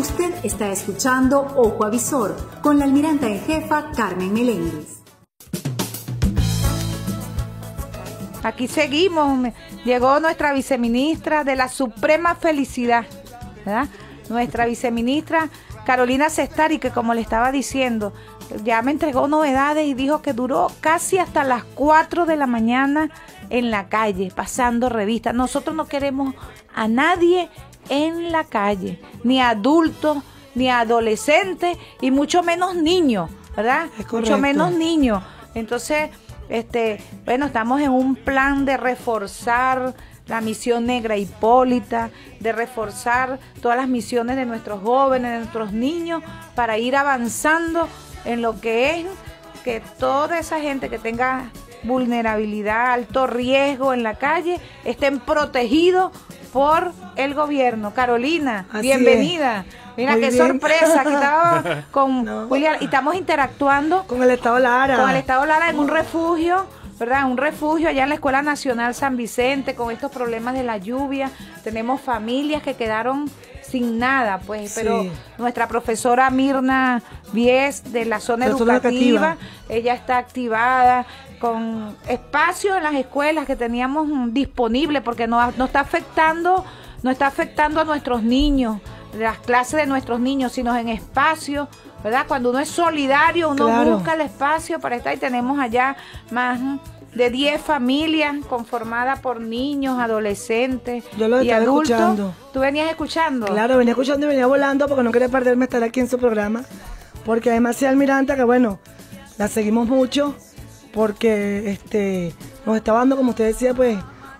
Usted está escuchando Ojo Avisor con la almiranta en jefa Carmen Meléndez. Aquí seguimos. Llegó nuestra viceministra de la Suprema Felicidad, ¿verdad? Nuestra viceministra Carolina Cestari, que como le estaba diciendo, ya me entregó novedades y dijo que duró casi hasta las 4 de la mañana en la calle, pasando revistas. Nosotros no queremos a nadie en la calle, ni adultos, ni adolescentes y mucho menos niños, ¿verdad? Mucho menos niños. Entonces, este, bueno, estamos en un plan de reforzar la misión negra hipólita, de reforzar todas las misiones de nuestros jóvenes, de nuestros niños, para ir avanzando en lo que es que toda esa gente que tenga vulnerabilidad, alto riesgo en la calle, estén protegidos por el gobierno. Carolina, bienvenida. Mira qué sorpresa, que estaba con y estamos interactuando con el Estado Lara. Con el Estado Lara en un refugio. ¿verdad? Un refugio allá en la Escuela Nacional San Vicente con estos problemas de la lluvia. Tenemos familias que quedaron sin nada, pues, pero nuestra profesora Mirna Vies de la zona educativa, ella está activada con espacio en las escuelas que teníamos disponible porque no está afectando no está afectando a nuestros niños, las clases de nuestros niños, sino en espacio, ¿verdad? Cuando uno es solidario, uno busca el espacio para estar y tenemos allá más de 10 familias conformadas por niños, adolescentes Yo lo y adultos. Escuchando. ¿Tú venías escuchando? Claro, venía escuchando y venía volando porque no quería perderme estar aquí en su programa. Porque además sea Almiranta, que bueno, la seguimos mucho porque este nos está dando, como usted decía, pues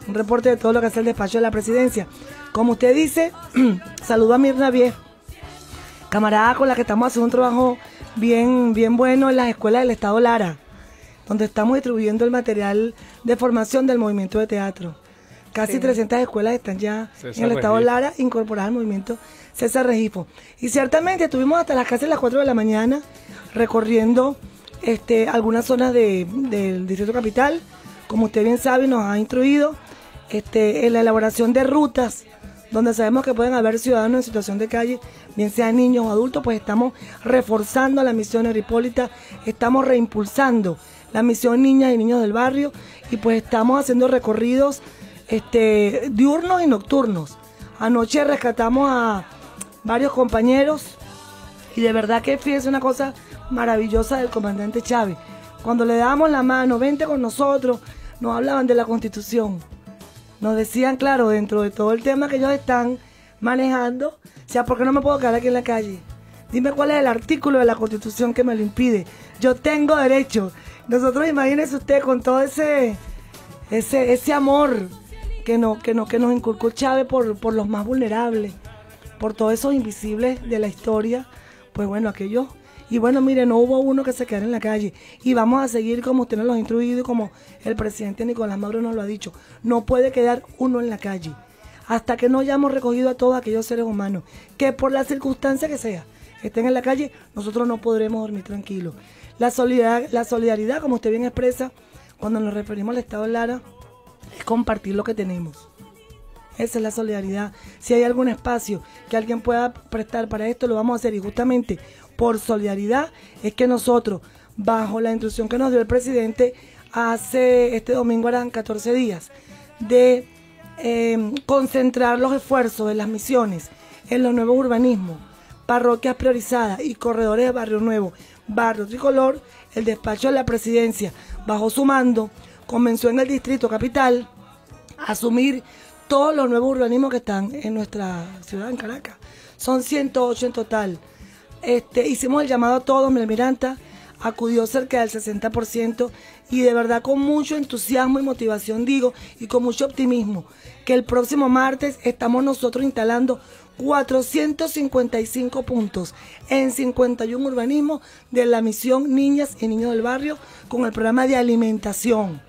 un reporte de todo lo que hace el despacho de la presidencia. Como usted dice, saludo a Mirna Vie, camarada con la que estamos haciendo un trabajo bien, bien bueno en las escuelas del Estado Lara, donde estamos distribuyendo el material de formación del movimiento de teatro. Casi 300 escuelas están ya en el Estado Lara incorporadas al movimiento César Regifo. Y ciertamente estuvimos hasta las casi las 4 de la mañana recorriendo este, algunas zonas del Distrito Capital. Como usted bien sabe, nos ha instruido este, en la elaboración de rutas donde sabemos que pueden haber ciudadanos en situación de calle, bien sean niños o adultos, pues estamos reforzando la misión Eripólita, estamos reimpulsando la misión Niñas y Niños del Barrio y pues estamos haciendo recorridos este, diurnos y nocturnos. Anoche rescatamos a varios compañeros y de verdad que fíjense una cosa maravillosa del comandante Chávez. Cuando le damos la mano, vente con nosotros, nos hablaban de la constitución nos decían, claro, dentro de todo el tema que ellos están manejando, o sea, ¿por qué no me puedo quedar aquí en la calle? Dime cuál es el artículo de la Constitución que me lo impide. Yo tengo derecho. Nosotros, imagínense usted con todo ese, ese, ese amor que, no, que, no, que nos inculcó Chávez por, por los más vulnerables, por todos esos invisibles de la historia. Pues bueno, aquellos y bueno, mire, no hubo uno que se quedara en la calle. Y vamos a seguir como usted nos lo ha instruido y como el presidente Nicolás Maduro nos lo ha dicho. No puede quedar uno en la calle hasta que no hayamos recogido a todos aquellos seres humanos que por la circunstancia que sea estén en la calle, nosotros no podremos dormir tranquilos. La solidaridad, la solidaridad, como usted bien expresa, cuando nos referimos al Estado Lara, es compartir lo que tenemos. Esa es la solidaridad. Si hay algún espacio que alguien pueda prestar para esto, lo vamos a hacer. Y justamente por solidaridad es que nosotros, bajo la instrucción que nos dio el presidente hace este domingo, eran 14 días, de em, concentrar los esfuerzos de las misiones en los nuevos urbanismos, parroquias priorizadas y corredores de barrio nuevo, barrio tricolor, el despacho de la presidencia bajo su mando convenció en el distrito capital a asumir todos los nuevos urbanismos que están en nuestra ciudad, en Caracas. Son 108 en total. Este, hicimos el llamado a todos, almiranta acudió cerca del 60% y de verdad con mucho entusiasmo y motivación digo y con mucho optimismo que el próximo martes estamos nosotros instalando 455 puntos en 51 urbanismos de la misión Niñas y Niños del Barrio con el programa de alimentación.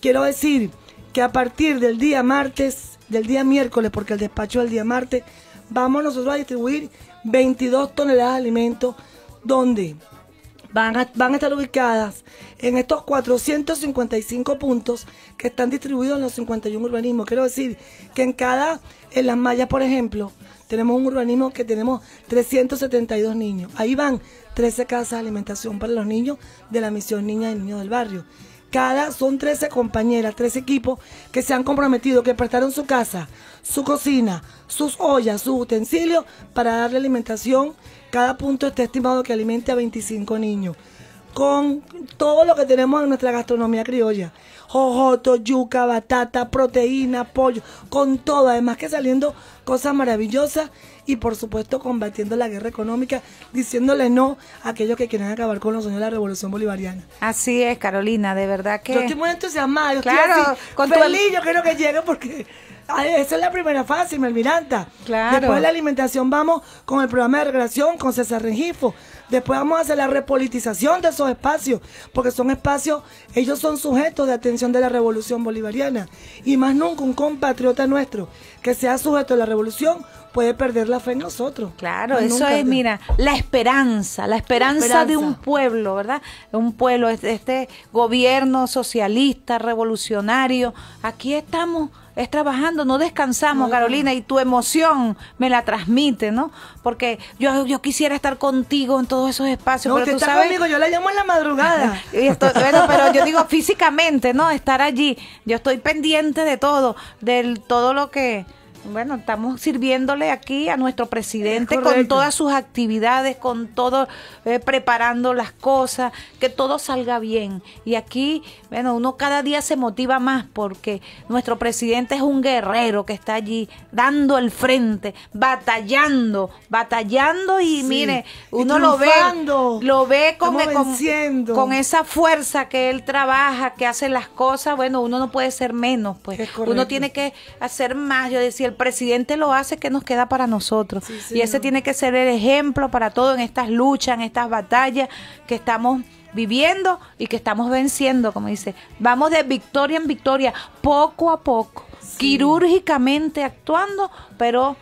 Quiero decir que a partir del día martes, del día miércoles, porque el despacho del día martes, vamos nosotros a distribuir 22 toneladas de alimentos, donde van a, van a estar ubicadas en estos 455 puntos que están distribuidos en los 51 urbanismos. Quiero decir que en cada, en las mallas, por ejemplo, tenemos un urbanismo que tenemos 372 niños. Ahí van 13 casas de alimentación para los niños de la misión Niñas y Niños del Barrio. Cada son 13 compañeras, 13 equipos que se han comprometido, que prestaron su casa, su cocina, sus ollas, sus utensilios para darle alimentación. Cada punto está estimado que alimente a 25 niños. Con todo lo que tenemos en nuestra gastronomía criolla. Jojoto, yuca, batata, proteína, pollo, con todo. Además que saliendo cosa maravillosa y por supuesto combatiendo la guerra económica, diciéndole no a aquellos que quieren acabar con los sueños de la revolución bolivariana. Así es, Carolina, de verdad que... Yo estoy muy entusiasmada, yo claro, estoy así, con feliz, yo quiero que llegue porque esa es la primera fase, mi Claro. Después de la alimentación vamos con el programa de regresión con César Rengifo. Después vamos a hacer la repolitización de esos espacios, porque son espacios, ellos son sujetos de atención de la revolución bolivariana. Y más nunca un compatriota nuestro que sea sujeto de la revolución puede perder la fe en nosotros. Claro, eso es, mira, la esperanza, la esperanza, de un pueblo, ¿verdad? Un pueblo, este, este gobierno socialista, revolucionario. Aquí estamos es trabajando, no descansamos, Carolina, y tu emoción me la transmite, ¿no? Porque yo, yo quisiera estar contigo en todos esos espacios. No, pero tú sabes... conmigo, yo la llamo en la madrugada. y bueno, pero yo digo físicamente, ¿no? Estar allí, yo estoy pendiente de todo, de todo lo que bueno, estamos sirviéndole aquí a nuestro presidente con todas sus actividades, con todo, eh, preparando las cosas, que todo salga bien. Y aquí, bueno, uno cada día se motiva más porque nuestro presidente es un guerrero que está allí dando el frente, batallando, batallando y mire, uno lo ve, lo ve con, con, con, esa fuerza que él trabaja, que hace las cosas, bueno, uno no puede ser menos, pues uno tiene que hacer más. Yo decía, el presidente lo hace, que nos queda para nosotros? y ese tiene que ser el ejemplo para todo en estas luchas, en estas batallas que estamos viviendo y que estamos venciendo, como dice. Vamos de victoria en victoria, poco a poco, quirúrgicamente actuando, pero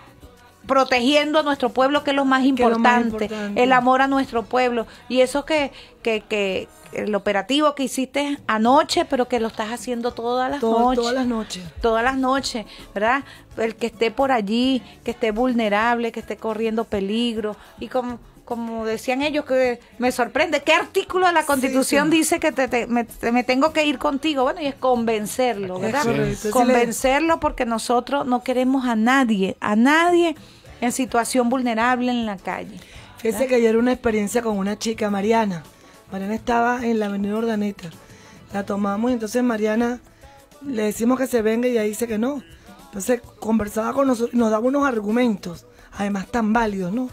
protegiendo a nuestro pueblo, que es lo más, importante, el amor a nuestro pueblo. Y eso que, que, el operativo que hiciste anoche, pero que lo estás haciendo todas las noches. Todas las noches. Todas las noches, ¿verdad? El que esté por allí, que esté vulnerable, que esté corriendo peligro. Y como, como decían ellos, que me sorprende, ¿qué artículo de la Constitución dice que te, me, tengo que ir contigo? Bueno, y es convencerlo, ¿verdad? convencerlo porque nosotros no queremos a nadie, a nadie en situación vulnerable en la calle. Fíjese que ayer una experiencia con una chica, Mariana. Mariana estaba en la avenida Ordaneta. La tomamos y entonces Mariana le decimos que se venga y ella dice que no. Entonces conversaba con nosotros nos daba unos argumentos, además tan válidos, ¿no? O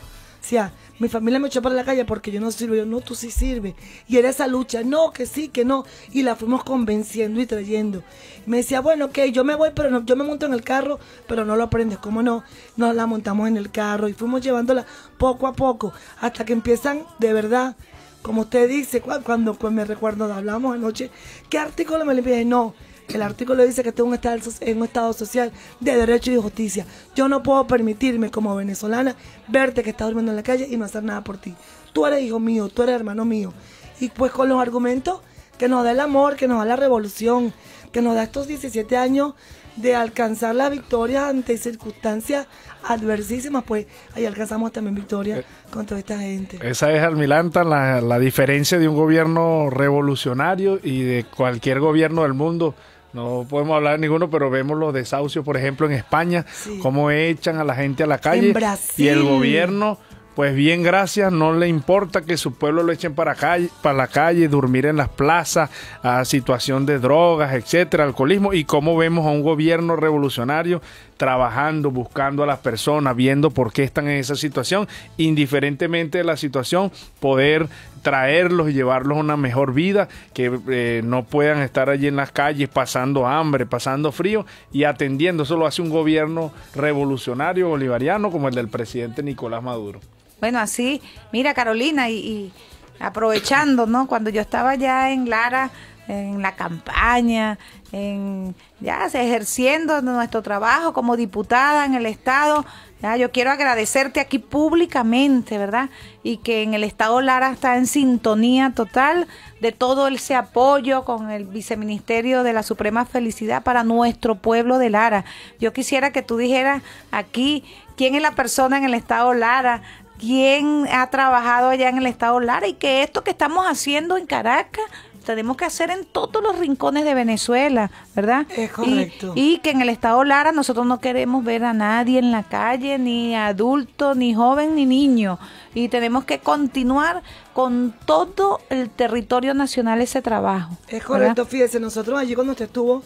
sea, mi familia me echó para la calle porque yo no sirvo. Yo, no, tú sí sirves. Y era esa lucha, no, que sí, que no. Y la fuimos convenciendo y trayendo. Me decía, bueno, ok, yo me voy, pero no, yo me monto en el carro, pero no lo aprendes. ¿Cómo no? Nos la montamos en el carro y fuimos llevándola poco a poco hasta que empiezan de verdad. Como usted dice, cuando, me recuerdo, hablamos anoche, ¿qué artículo me le pide? No, el artículo dice que tengo un en un estado social de derecho y de justicia. Yo no puedo permitirme como venezolana verte que está durmiendo en la calle y no hacer nada por ti. Tú eres hijo mío, tú eres hermano mío. Y pues con los argumentos que nos da el amor, que nos da la revolución, que nos da estos 17 años de alcanzar la victoria ante circunstancias adversísimas, pues ahí alcanzamos también victoria eh, contra esta gente. Esa es, Almilanta, la diferencia de un gobierno revolucionario y de cualquier gobierno del mundo no podemos hablar de ninguno, pero vemos los desahucios, por ejemplo, en España, cómo echan a la gente a la calle. Y el gobierno, pues bien, gracias, no le importa que su pueblo lo echen para, calle, para la calle, dormir en las plazas, a situación de drogas, etcétera, alcoholismo, y cómo vemos a un gobierno revolucionario trabajando, buscando a las personas, viendo por qué están en esa situación, indiferentemente de la situación, poder traerlos y llevarlos a una mejor vida, que eh, no puedan estar allí en las calles pasando hambre, pasando frío y atendiendo. Eso lo hace un gobierno revolucionario bolivariano como el del presidente Nicolás Maduro. Bueno, así, mira Carolina, y, aprovechando, ¿no? Cuando yo estaba ya en Lara, en la campaña, en ya ejerciendo nuestro trabajo como diputada en el estado. Ya, yo quiero agradecerte aquí públicamente, ¿verdad? Y que en el estado Lara está en sintonía total de todo ese apoyo con el viceministerio de la Suprema Felicidad para nuestro pueblo de Lara. Yo quisiera que tú dijeras aquí quién es la persona en el estado Lara, quién ha trabajado allá en el estado Lara y que esto que estamos haciendo en Caracas tenemos que hacer en todos los rincones de Venezuela, ¿verdad? Es correcto. Y, que en el estado Lara nosotros no queremos ver a nadie en la calle, ni adulto, ni joven, ni niño. Y tenemos que continuar con todo el territorio nacional ese trabajo. Es correcto, fíjese, nosotros allí cuando usted estuvo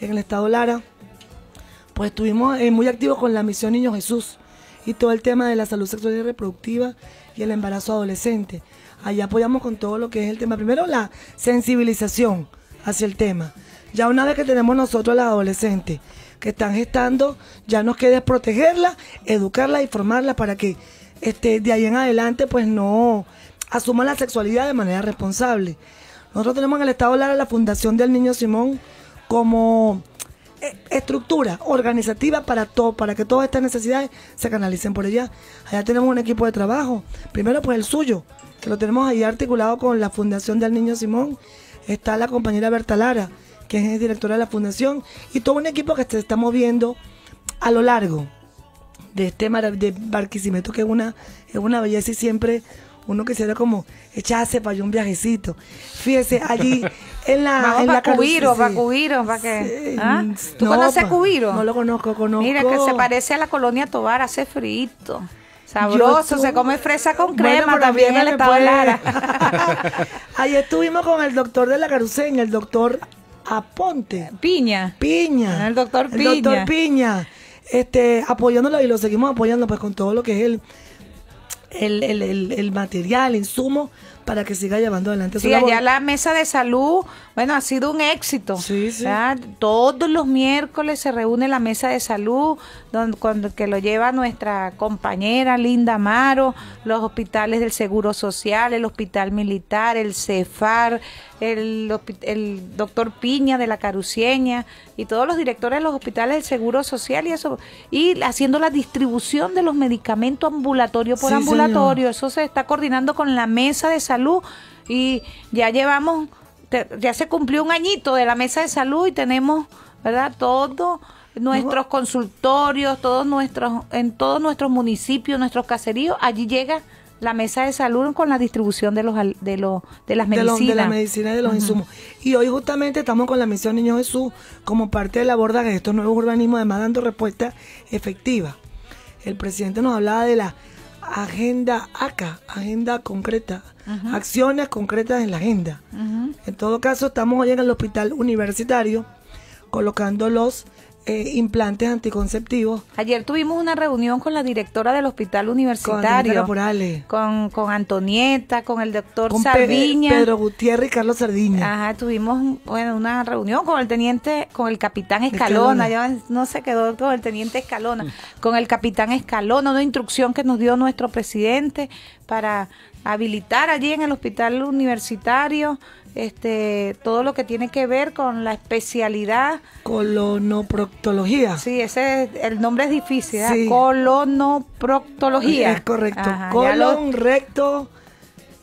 en el estado Lara, pues estuvimos eh, muy activos con la misión Niño Jesús y todo el tema de la salud sexual y reproductiva y el embarazo adolescente. Allá apoyamos con todo lo que es el tema. Primero, la sensibilización hacia el tema. Ya una vez que tenemos nosotros las adolescentes que están gestando, ya nos queda protegerla educarla y formarlas para que este, de ahí en adelante pues no asuman la sexualidad de manera responsable. Nosotros tenemos en el Estado Lara la Fundación del Niño Simón como eh, estructura organizativa para todo, para que todas estas necesidades se canalicen por allá. Allá tenemos un equipo de trabajo, primero pues el suyo, que lo tenemos ahí articulado con la Fundación del Niño Simón. Está la compañera Berta Lara, que es directora de la Fundación, y todo un equipo que se está moviendo a lo largo de este maravilloso de Barquisimeto, que es una, es una belleza y siempre uno quisiera como echarse para un viajecito. Fíjese, allí en la. en para Cubiro, para Cubiro, para que. ¿ah? ¿Tú no, conoces Cubiro? No lo conozco, conozco. Mira, que se parece a la colonia Tobar, hace frito. Sabroso, se come fresa con crema también en el estado Ahí estuvimos con el doctor de la Caruceña, el doctor Aponte. Piña. Piña. El doctor Piña. El doctor Piña. Este, apoyándolo y lo seguimos apoyando pues con todo lo que es el, el, el, material, insumo para que siga llevando adelante sí, allá la mesa de salud, bueno, ha sido un éxito. Sí, sí. Todos los miércoles se reúne la mesa de salud, donde, cuando, que lo lleva nuestra compañera Linda Amaro, los hospitales del Seguro Social, el Hospital Militar, el CEFAR, el, el doctor Piña de la Carucieña y todos los directores de los hospitales del Seguro Social y eso, y haciendo la distribución de los medicamentos ambulatorio por ambulatorio. Eso se está coordinando con la mesa de salud salud y ya llevamos, ya se cumplió un añito de la mesa de salud y tenemos, ¿verdad? todos nuestros consultorios, todos nuestros, en todos nuestros municipios, nuestros caseríos, allí llega la mesa de salud con la distribución de los de los de las medicinas. De, la medicina y de los insumos. Y hoy justamente estamos con la misión Niño Jesús como parte de la abordaje de estos nuevos urbanismos, además dando respuesta efectiva. El presidente nos hablaba de la agenda acá, agenda concreta, acciones concretas en la agenda. En todo caso, estamos hoy en el hospital universitario colocando los eh, implantes anticonceptivos. Ayer tuvimos una reunión con la directora del hospital universitario. Con Antonieta con, Antonieta, con el doctor con Pedro Gutiérrez y Carlos Sardiña. Ajá, tuvimos bueno, una reunión con el teniente, con el capitán Escalona. Ya no se quedó con el teniente Escalona. Con el capitán Escalona, una instrucción que nos dio nuestro presidente para habilitar allí en el hospital universitario este, todo lo que tiene que ver con la especialidad. Colonoproctología. Sí, ese el nombre es difícil, Colonoproctología. Es correcto. Colon, recto,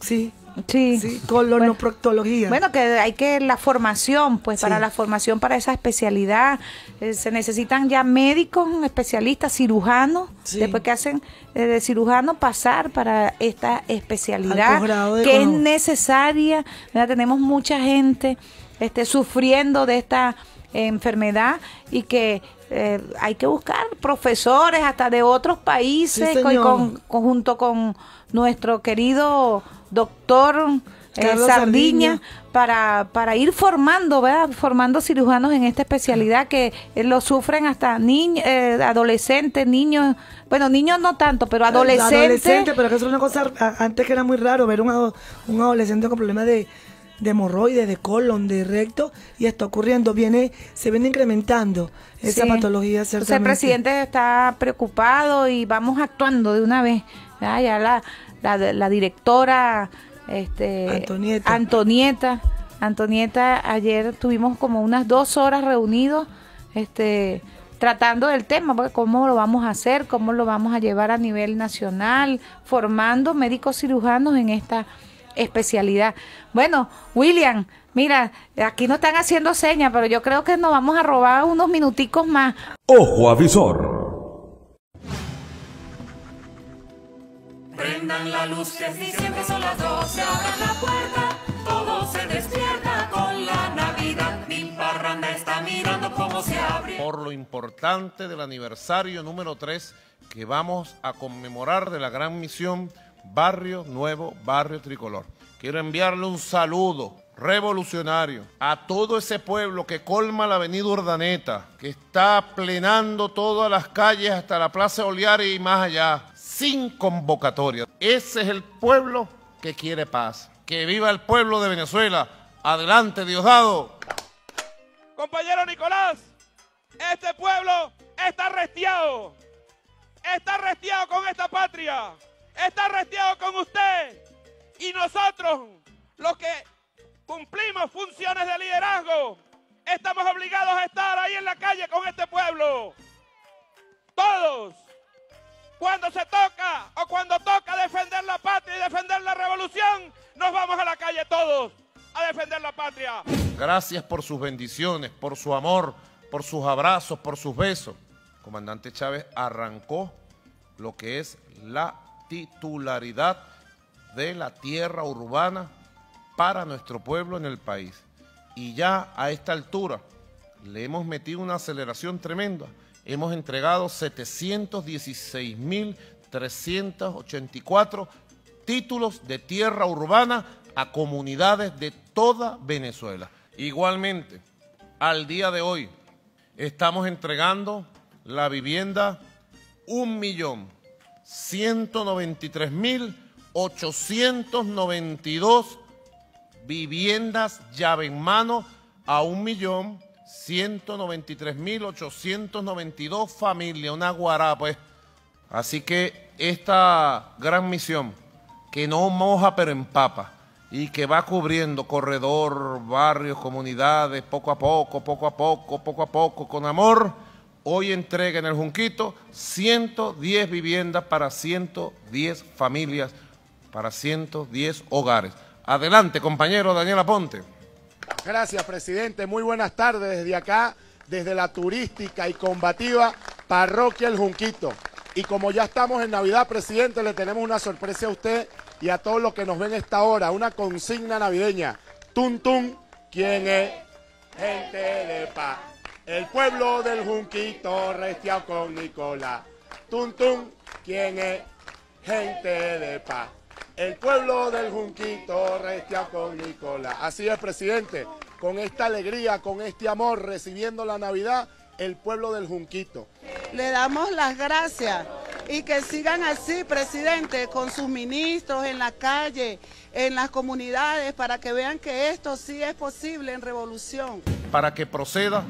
sí. Sí. colonoproctología. Bueno, que hay que la formación, pues para la formación para esa especialidad eh, se necesitan ya médicos, especialistas, cirujanos, después que hacen eh, de cirujano pasar para esta especialidad que es necesaria. tenemos mucha gente este, sufriendo de esta enfermedad y que eh, hay que buscar profesores hasta de otros países junto con nuestro querido doctor eh, Sardiña, para, para ir formando, ¿verdad? Formando cirujanos en esta especialidad que eh, lo sufren hasta eh, adolescentes, niños, bueno, niños no tanto, pero eh, adolescentes. Adolescente, pero que eso es una cosa, antes que era muy raro ver un, adolescente con problemas de de hemorroides, de colon, de recto, y está ocurriendo, viene, se viene incrementando esa patología. el presidente está preocupado y vamos actuando de una vez. Ah, ya la, la, directora este, Antonieta. Antonieta. ayer tuvimos como unas dos horas reunidos este, tratando del tema, cómo lo vamos a hacer, cómo lo vamos a llevar a nivel nacional, formando médicos cirujanos en esta especialidad. Bueno, William, mira, aquí no están haciendo señas, pero yo creo que nos vamos a robar unos minuticos más. Ojo avisor. Prendan la luz, que es diciembre, son las 12, abran la puerta, todo se despierta con la Navidad. Mi parranda está mirando cómo se abre. Por lo importante del aniversario número 3 que vamos a conmemorar de la gran misión Barrio Nuevo, Barrio Tricolor. Quiero enviarle un saludo revolucionario a todo ese pueblo que colma la avenida Urdaneta, que está plenando todas las calles hasta la Plaza Oliari y más allá sin convocatoria. Ese es el pueblo que quiere paz. Que viva el pueblo de Venezuela. Adelante, Diosdado. Compañero Nicolás, este pueblo está restiado. Está restiado con esta patria. Está restiado con usted. Y nosotros, los que cumplimos funciones de liderazgo, estamos obligados a estar ahí en la calle con este pueblo. Todos. Cuando se toca o cuando toca defender la patria y defender la revolución, nos vamos a la calle todos a defender la patria. Gracias por sus bendiciones, por su amor, por sus abrazos, por sus besos. comandante Chávez arrancó lo que es la titularidad de la tierra urbana para nuestro pueblo en el país. Y ya a esta altura le hemos metido una aceleración tremenda hemos entregado 716.384 títulos de tierra urbana a comunidades de toda Venezuela. Igualmente, al día de hoy, estamos entregando la vivienda 1.193.892 viviendas llave en mano a 1.000.000 193.892 familias, una guará, pues. Así que esta gran misión, que no moja pero empapa, y que va cubriendo corredor, barrios, comunidades, poco a poco, poco a poco, poco a poco, con amor, hoy entrega en el Junquito 110 viviendas para 110 familias, para 110 hogares. Adelante, compañero Daniel Aponte. Gracias, presidente. Muy buenas tardes desde acá, desde la turística y combativa Parroquia El Junquito. Y como ya estamos en Navidad, presidente, le tenemos una sorpresa a usted y a todos los que nos ven esta hora, una consigna navideña. Tun quien ¿quién es? Gente de paz. El pueblo del Junquito restiado con Nicolás. Tun quien ¿quién es? Gente de paz. El pueblo del Junquito restia con Nicolás. Así es, presidente. Con esta alegría, con este amor, recibiendo la Navidad, el pueblo del Junquito. Le damos las gracias y que sigan así, presidente, con sus ministros en la calle, en las comunidades, para que vean que esto sí es posible en revolución. Para que proceda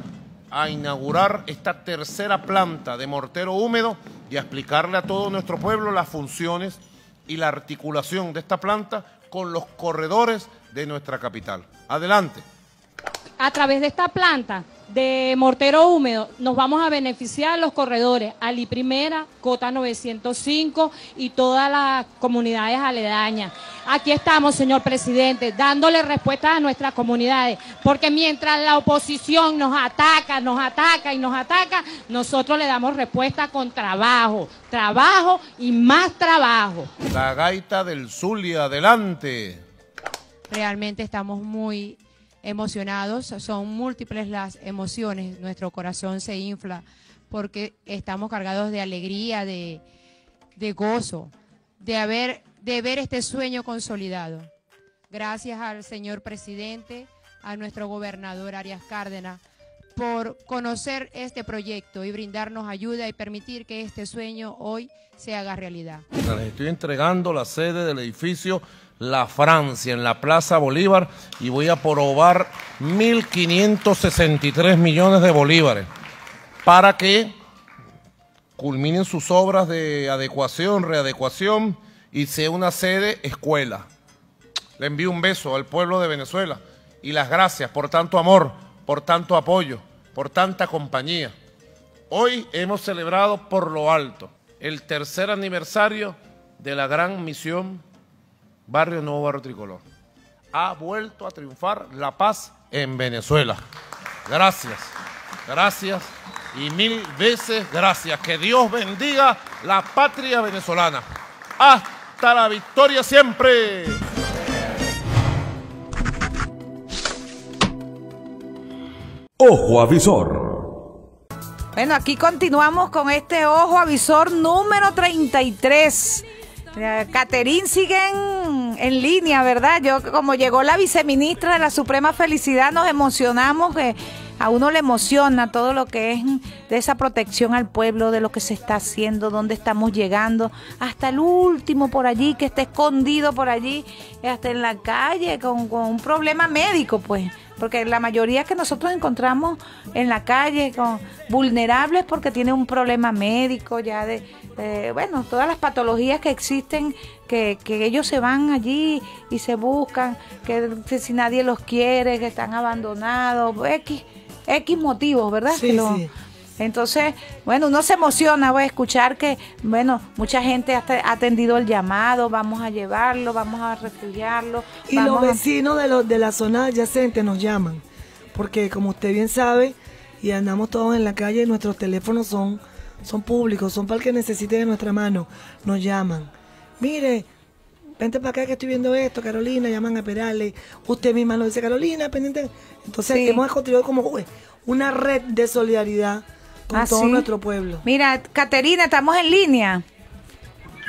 a inaugurar esta tercera planta de mortero húmedo y a explicarle a todo nuestro pueblo las funciones y la articulación de esta planta con los corredores de nuestra capital. Adelante. A través de esta planta de mortero húmedo, nos vamos a beneficiar los corredores Ali Primera, Cota 905 y todas las comunidades aledañas. Aquí estamos, señor presidente, dándole respuesta a nuestras comunidades, porque mientras la oposición nos ataca, nos ataca y nos ataca, nosotros le damos respuesta con trabajo, trabajo y más trabajo. La gaita del Zulia, adelante. Realmente estamos muy emocionados, son múltiples las emociones, nuestro corazón se infla porque estamos cargados de alegría, de, gozo, de, haber, de ver este sueño consolidado. Gracias al señor presidente, a nuestro gobernador Arias Cárdenas, por conocer este proyecto y brindarnos ayuda y permitir que este sueño hoy se haga realidad. Les estoy entregando la sede del edificio la Francia en la Plaza Bolívar y voy a probar 1.563 millones de bolívares para que culminen sus obras de adecuación, readecuación y sea una sede escuela. Le envío un beso al pueblo de Venezuela y las gracias por tanto amor, por tanto apoyo, por tanta compañía. Hoy hemos celebrado por lo alto el tercer aniversario de la gran misión Barrio Nuevo Barrio Tricolor. Ha vuelto a triunfar la paz en Venezuela. Gracias, gracias y mil veces gracias. Que Dios bendiga la patria venezolana. Hasta la victoria siempre. Ojo avisor. Bueno, aquí continuamos con este ojo avisor número 33. Caterín siguen en línea, ¿verdad? Yo como llegó la viceministra de la Suprema Felicidad, nos emocionamos, que a uno le emociona todo lo que es de esa protección al pueblo, de lo que se está haciendo, dónde estamos llegando, hasta el último por allí, que está escondido por allí, hasta en la calle, con, un problema médico, pues porque la mayoría que nosotros encontramos en la calle con vulnerables porque tiene un problema médico ya de, eh, bueno, todas las patologías que existen, que, ellos se van allí y se buscan, que, si nadie los quiere, que están abandonados, X, X motivos, ¿verdad? Sí, sí. Entonces, bueno, uno se emociona, voy a escuchar que, bueno, mucha gente ha atendido el llamado, vamos a llevarlo, vamos a refugiarlo. Y los vecinos de, los, de la zona adyacente nos llaman, porque como usted bien sabe, y andamos todos en la calle, nuestros teléfonos son son públicos, son para el que necesite de nuestra mano. Nos llaman. Mire, vente para acá que estoy viendo esto, Carolina, llaman a Perales. Usted misma lo dice, Carolina, pendiente. Entonces hemos construido como una red de solidaridad con ah, todo nuestro pueblo. Mira, Caterina, estamos en línea.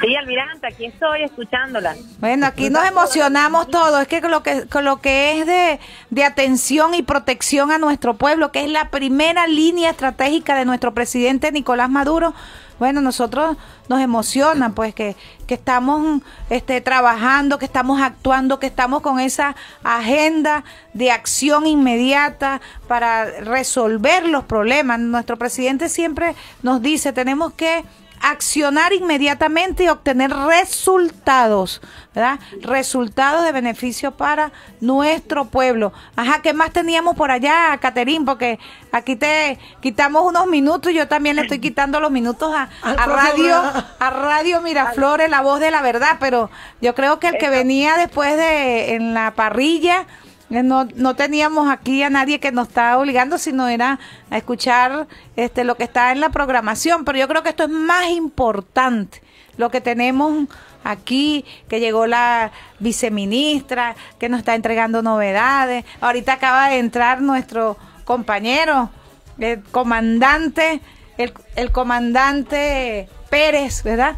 Sí, almirante, aquí estoy escuchándola. Bueno, aquí nos emocionamos todos. Es que con lo que, con lo que es de, de, atención y protección a nuestro pueblo, que es la primera línea estratégica de nuestro presidente Nicolás Maduro, bueno, nosotros nos emocionan, pues que, que estamos este, trabajando, que estamos actuando, que estamos con esa agenda de acción inmediata para resolver los problemas. Nuestro presidente siempre nos dice, tenemos que accionar inmediatamente y obtener resultados, ¿verdad? Resultados de beneficio para nuestro pueblo. Ajá, ¿qué más teníamos por allá, Caterín? Porque aquí te quitamos unos minutos, yo también le estoy quitando los minutos a, a Radio, a Radio Miraflores, la voz de la verdad, pero yo creo que el que venía después de en la parrilla eh, no, teníamos aquí a nadie que nos estaba obligando, sino era a escuchar este, lo que está en la programación. Pero yo creo que esto es más importante. Lo que tenemos aquí, que llegó la viceministra, que nos está entregando novedades. Ahorita acaba de entrar nuestro compañero, el comandante, el, comandante Pérez, ¿verdad?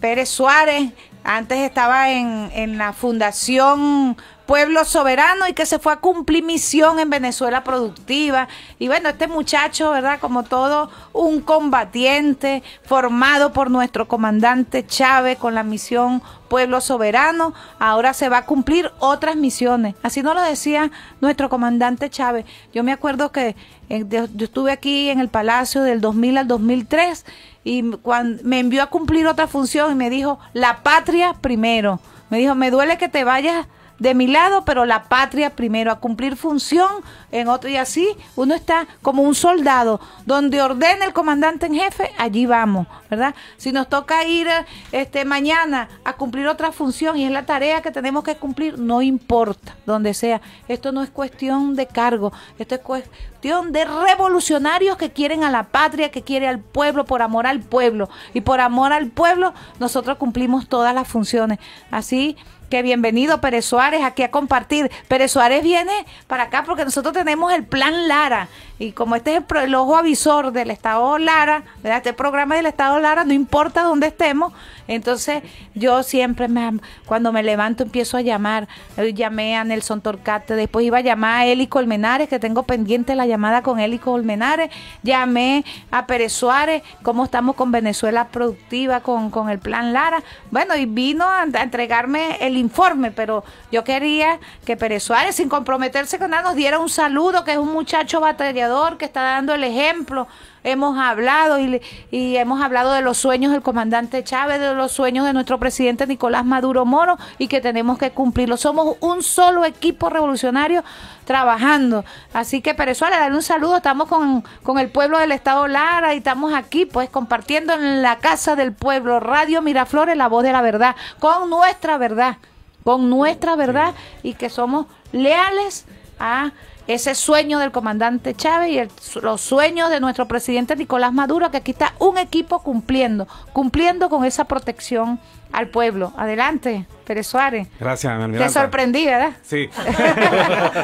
Pérez Suárez. Antes estaba en, en la Fundación pueblo soberano y que se fue a cumplir misión en Venezuela productiva. Y bueno, este muchacho, ¿verdad? Como todo, un combatiente formado por nuestro comandante Chávez con la misión Pueblo Soberano, ahora se va a cumplir otras misiones. Así nos lo decía nuestro comandante Chávez. Yo me acuerdo que eh, yo estuve aquí en el Palacio del 2000 al 2003 y cuando me envió a cumplir otra función y me dijo, la patria primero. Me dijo, me duele que te vayas de mi lado, pero la patria primero, a cumplir función en otro. Y así uno está como un soldado, donde ordena el comandante en jefe, allí vamos, ¿verdad? Si nos toca ir este, mañana a cumplir otra función y es la tarea que tenemos que cumplir, no importa, donde sea. Esto no es cuestión de cargo, esto es cuestión de revolucionarios que quieren a la patria, que quiere al pueblo, por amor al pueblo. Y por amor al pueblo, nosotros cumplimos todas las funciones. Así que bienvenido Pérez Suárez aquí a compartir. Pérez Suárez viene para acá porque nosotros tenemos el plan Lara y como este es el, ojo avisor del Estado Lara, ¿verdad? este programa del Estado Lara, no importa dónde estemos, entonces yo siempre me, cuando me levanto empiezo a llamar. Eh, llamé a Nelson Torcate, después iba a llamar a Eli Colmenares, que tengo pendiente la llamada con Eli Colmenares. Llamé a Pérez Suárez, cómo estamos con Venezuela productiva, con, con el plan Lara. Bueno, y vino a entregarme el informe, pero yo quería que Pérez Suárez, sin comprometerse con nada, nos diera un saludo, que es un muchacho batallador que está dando el ejemplo hemos hablado y, hemos hablado de los sueños del comandante Chávez, de los sueños de nuestro presidente Nicolás Maduro Moro y que tenemos que cumplirlos. Somos un solo equipo revolucionario trabajando. Así que Perezuela, dale un saludo. Estamos con, con el pueblo del Estado Lara y estamos aquí pues compartiendo en la Casa del Pueblo, Radio Miraflores, la voz de la verdad, con nuestra verdad, con nuestra verdad y que somos leales a ese sueño del comandante Chávez y los sueños de nuestro presidente Nicolás Maduro, que aquí está un equipo cumpliendo, cumpliendo con esa protección al pueblo. Adelante, Pérez Suárez. Gracias, Te sorprendí, ¿verdad? Sí.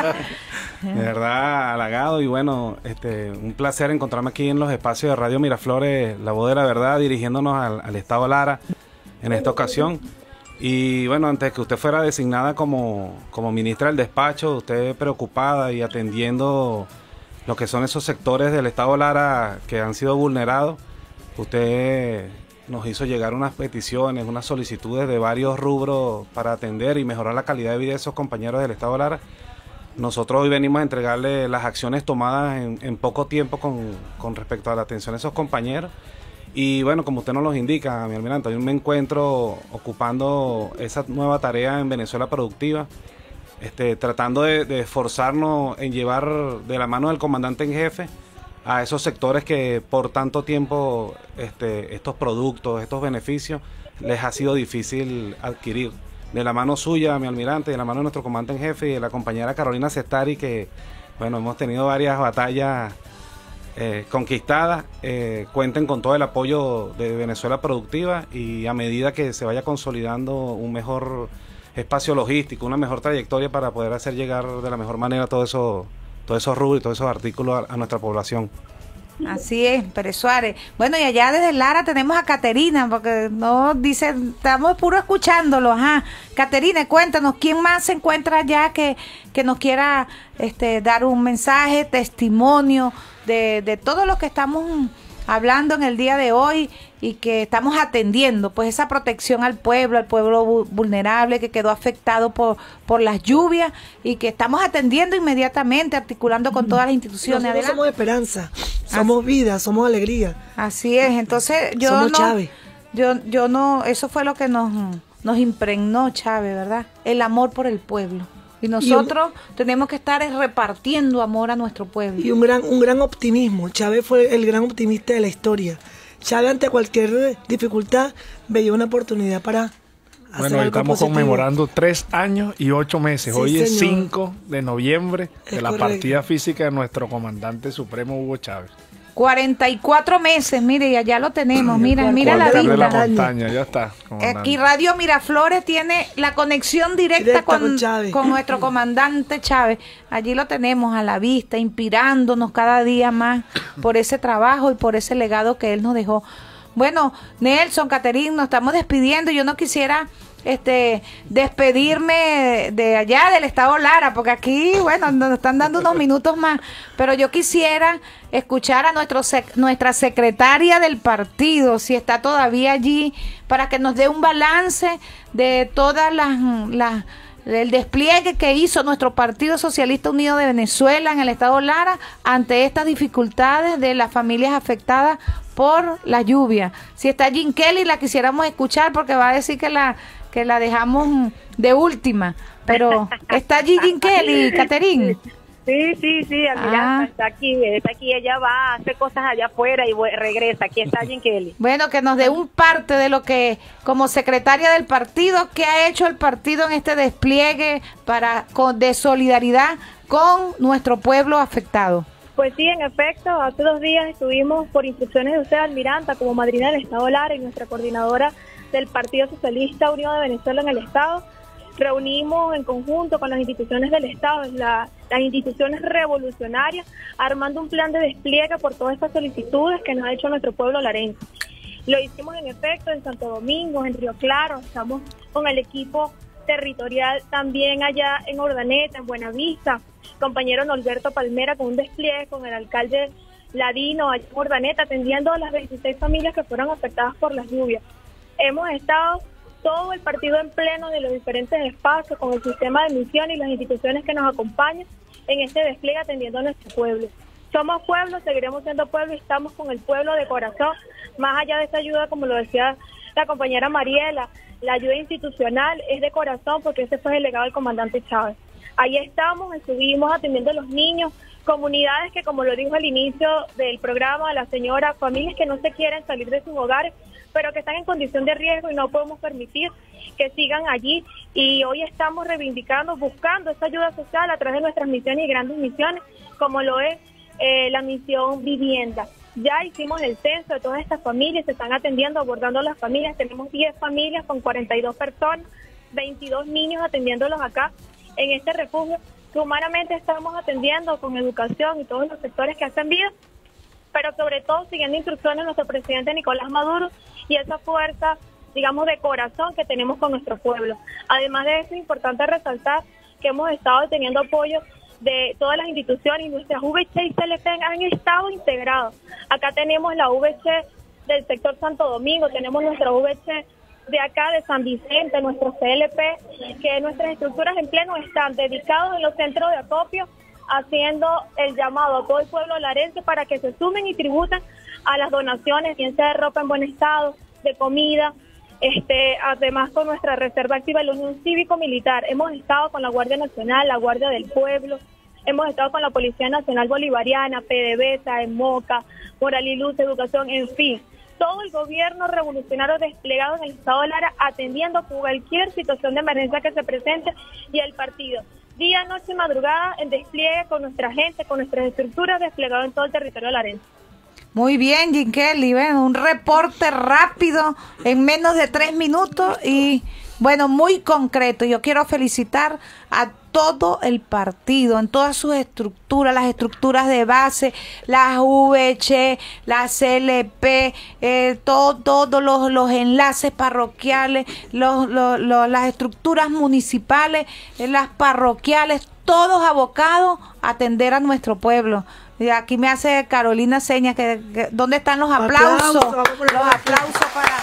de verdad, halagado y bueno, este, un placer encontrarme aquí en los espacios de Radio Miraflores, La Voz de la Verdad, dirigiéndonos al Estado Lara en esta ocasión. Y bueno, antes que usted fuera designada como, ministra del despacho, usted preocupada y atendiendo lo que son esos sectores del Estado Lara que han sido vulnerados, usted nos hizo llegar unas peticiones, unas solicitudes de varios rubros para atender y mejorar la calidad de vida de esos compañeros del Estado Lara. Nosotros hoy venimos a entregarle las acciones tomadas en, poco tiempo con, con respecto a la atención de esos compañeros y bueno, como usted nos los indica, mi almirante, yo me encuentro ocupando esa nueva tarea en Venezuela Productiva, este, tratando de, esforzarnos en llevar de la mano del comandante en jefe a esos sectores que por tanto tiempo este, estos productos, estos beneficios, les ha sido difícil adquirir. De la mano suya, mi almirante, de la mano de nuestro comandante en jefe y de la compañera Carolina Cestari, que bueno, hemos tenido varias batallas eh, conquistadas eh, cuenten con todo el apoyo de Venezuela Productiva y a medida que se vaya consolidando un mejor espacio logístico, una mejor trayectoria para poder hacer llegar de la mejor manera todos esos todo rubros y todos esos artículos a, nuestra población. Así es, Pérez Suárez. Bueno, y allá desde Lara tenemos a Caterina, porque no dice, estamos puro escuchándolo, ajá. Caterina, cuéntanos, ¿quién más se encuentra allá que, que nos quiera este, dar un mensaje, testimonio de, de lo que estamos hablando en el día de hoy y que estamos atendiendo, pues esa protección al pueblo, al pueblo vulnerable que quedó afectado por, por las lluvias y que estamos atendiendo inmediatamente, articulando con todas las instituciones. somos esperanza, somos vida, somos alegría. Así es, entonces yo no, Yo, yo no, eso fue lo que nos, nos impregnó Chávez, ¿verdad? El amor por el pueblo. Y nosotros tenemos que estar repartiendo amor a nuestro pueblo. Y un gran, un gran optimismo. Chávez fue el gran optimista de la historia. Chávez ante cualquier dificultad veía una oportunidad para... bueno, estamos conmemorando tres años y ocho meses. hoy es 5 de noviembre de la partida física de nuestro comandante supremo Hugo Chávez. 44 meses, mire, ya allá lo tenemos. Mira, mira la vista. La Radio Miraflores tiene la conexión directa, con, con, nuestro comandante Chávez. Allí lo tenemos a la vista, inspirándonos cada día más por ese trabajo y por ese legado que él nos dejó. Bueno, Nelson, Caterín, nos estamos despidiendo. Yo no quisiera este despedirme de allá del estado Lara, porque aquí, bueno, nos están dando unos minutos más, pero yo quisiera escuchar a nuestro nuestra secretaria del partido, si está todavía allí, para que nos dé un balance de todas las, las el despliegue que hizo nuestro Partido Socialista Unido de Venezuela en el estado Lara ante estas dificultades de las familias afectadas por la lluvia. Si está Jim Kelly, la quisiéramos escuchar porque va a decir que la que la dejamos de última, pero está allí Kelly, Caterín. Sí, sí, sí, ah. está aquí, está aquí, ella va, hace cosas allá afuera y regresa, aquí está Jim Kelly. Bueno, que nos dé un parte de lo que, como secretaria del partido, que ha hecho el partido en este despliegue para de solidaridad con nuestro pueblo afectado. Pues sí, en efecto, hace dos días estuvimos por instrucciones de usted, Almiranta, como madrina del Estado Lara y nuestra coordinadora del Partido Socialista Unido de Venezuela en el Estado, reunimos en conjunto con las instituciones del Estado, las instituciones revolucionarias, armando un plan de despliegue por todas estas solicitudes que nos ha hecho nuestro pueblo larenco, Lo hicimos en efecto en Santo Domingo, en Río Claro, estamos con el equipo territorial también allá en Ordaneta, en Buenavista, compañero Norberto Palmera con un despliegue con el alcalde Ladino allá en Ordaneta, atendiendo a las 26 familias que fueron afectadas por las lluvias hemos estado todo el partido en pleno de los diferentes espacios, con el sistema de misión y las instituciones que nos acompañan en este despliegue atendiendo a nuestro pueblo. Somos pueblo, seguiremos siendo pueblo y estamos con el pueblo de corazón, más allá de esa ayuda, como lo decía la compañera Mariela, la ayuda institucional es de corazón porque ese fue el legado del comandante Chávez. Ahí estamos, estuvimos atendiendo a los niños, comunidades que, como lo dijo al inicio del programa, la señora, familias que no se quieren salir de su hogar pero que están en condición de riesgo y no podemos permitir que sigan allí. Y hoy estamos reivindicando, buscando esa ayuda social a través de nuestras misiones y grandes misiones, como lo es eh, la misión vivienda. Ya hicimos el censo de todas estas familias, se están atendiendo, abordando las familias. Tenemos 10 familias con 42 personas, 22 niños atendiéndolos acá en este refugio humanamente estamos atendiendo con educación y todos los sectores que hacen vida pero sobre todo siguiendo instrucciones de nuestro presidente Nicolás Maduro y esa fuerza, digamos, de corazón que tenemos con nuestro pueblo. Además de eso, es importante resaltar que hemos estado teniendo apoyo de todas las instituciones, y nuestras VC y CLP han estado integrados. Acá tenemos la VC del sector Santo Domingo, tenemos nuestra VC de acá, de San Vicente, nuestro CLP, que nuestras estructuras en pleno están dedicados en los centros de acopio haciendo el llamado a todo el pueblo larense para que se sumen y tributen a las donaciones, bien sea de ropa en buen estado, de comida, este, además con nuestra reserva activa de la Unión Cívico Militar. Hemos estado con la Guardia Nacional, la Guardia del Pueblo, hemos estado con la Policía Nacional Bolivariana, PDVSA, en Moca, Moral y Luz, Educación, en fin. Todo el gobierno revolucionario desplegado en el Estado de Lara atendiendo cualquier situación de emergencia que se presente y el partido día, noche madrugada en despliegue con nuestra gente, con nuestras estructuras desplegadas en todo el territorio de la arena. Muy bien, Ginkeli, un reporte rápido en menos de tres minutos y bueno, muy concreto. Yo quiero felicitar a todo el partido, en todas sus estructuras, las estructuras de base, las VH, las CLP, eh, todos los, enlaces parroquiales, los, las estructuras municipales, eh, las parroquiales, todos abocados a atender a nuestro pueblo. Y aquí me hace Carolina Seña, que, dónde están los aplausos los aplausos para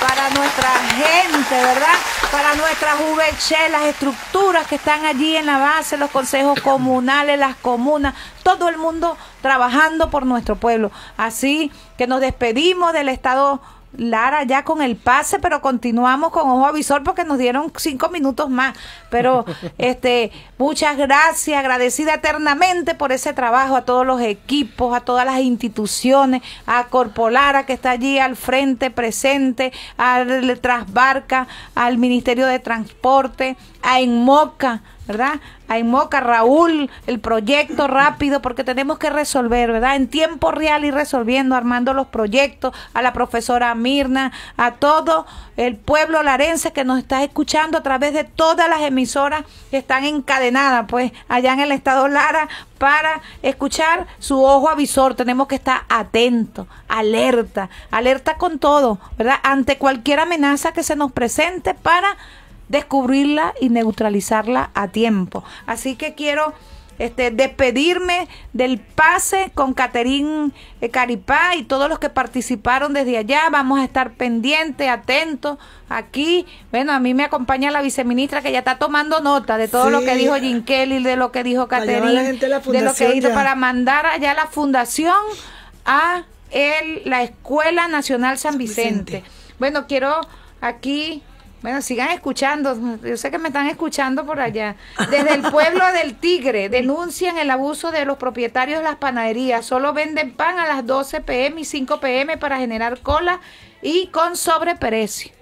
para nuestra gente, ¿verdad? Para nuestra juventud, las estructuras que están allí en la base, los consejos comunales, las comunas, todo el mundo trabajando por nuestro pueblo. Así que nos despedimos del Estado Lara ya con el pase, pero continuamos con ojo avisor porque nos dieron cinco minutos más. Pero este, muchas gracias, agradecida eternamente por ese trabajo a todos los equipos, a todas las instituciones, a Corpolara que está allí al frente, presente, al Trasbarca, al Ministerio de Transporte, a Moca, ¿verdad? A Moca, Raúl, el proyecto rápido, porque tenemos que resolver, ¿verdad? En tiempo real y resolviendo, armando los proyectos, a la profesora Mirna, a todo el pueblo larense que nos está escuchando a través de todas las emisoras que están encadenadas, pues, allá en el estado Lara, para escuchar su ojo avisor. Tenemos que estar atentos, alerta, alerta con todo, ¿verdad? Ante cualquier amenaza que se nos presente para descubrirla y neutralizarla a tiempo. Así que quiero este, despedirme del pase con Caterín eh, Caripá y todos los que participaron desde allá. Vamos a estar pendientes, atentos aquí. Bueno, a mí me acompaña la viceministra que ya está tomando nota de todo lo que dijo Jim Kelly, de lo que dijo Caterín, de lo que hizo para mandar allá la fundación a el, la Escuela Nacional San Vicente. Bueno, quiero aquí bueno, sigan escuchando. Yo sé que me están escuchando por allá. Desde el pueblo del Tigre denuncian el abuso de los propietarios de las panaderías. Solo venden pan a las 12 pm y 5 pm para generar cola y con sobreprecio.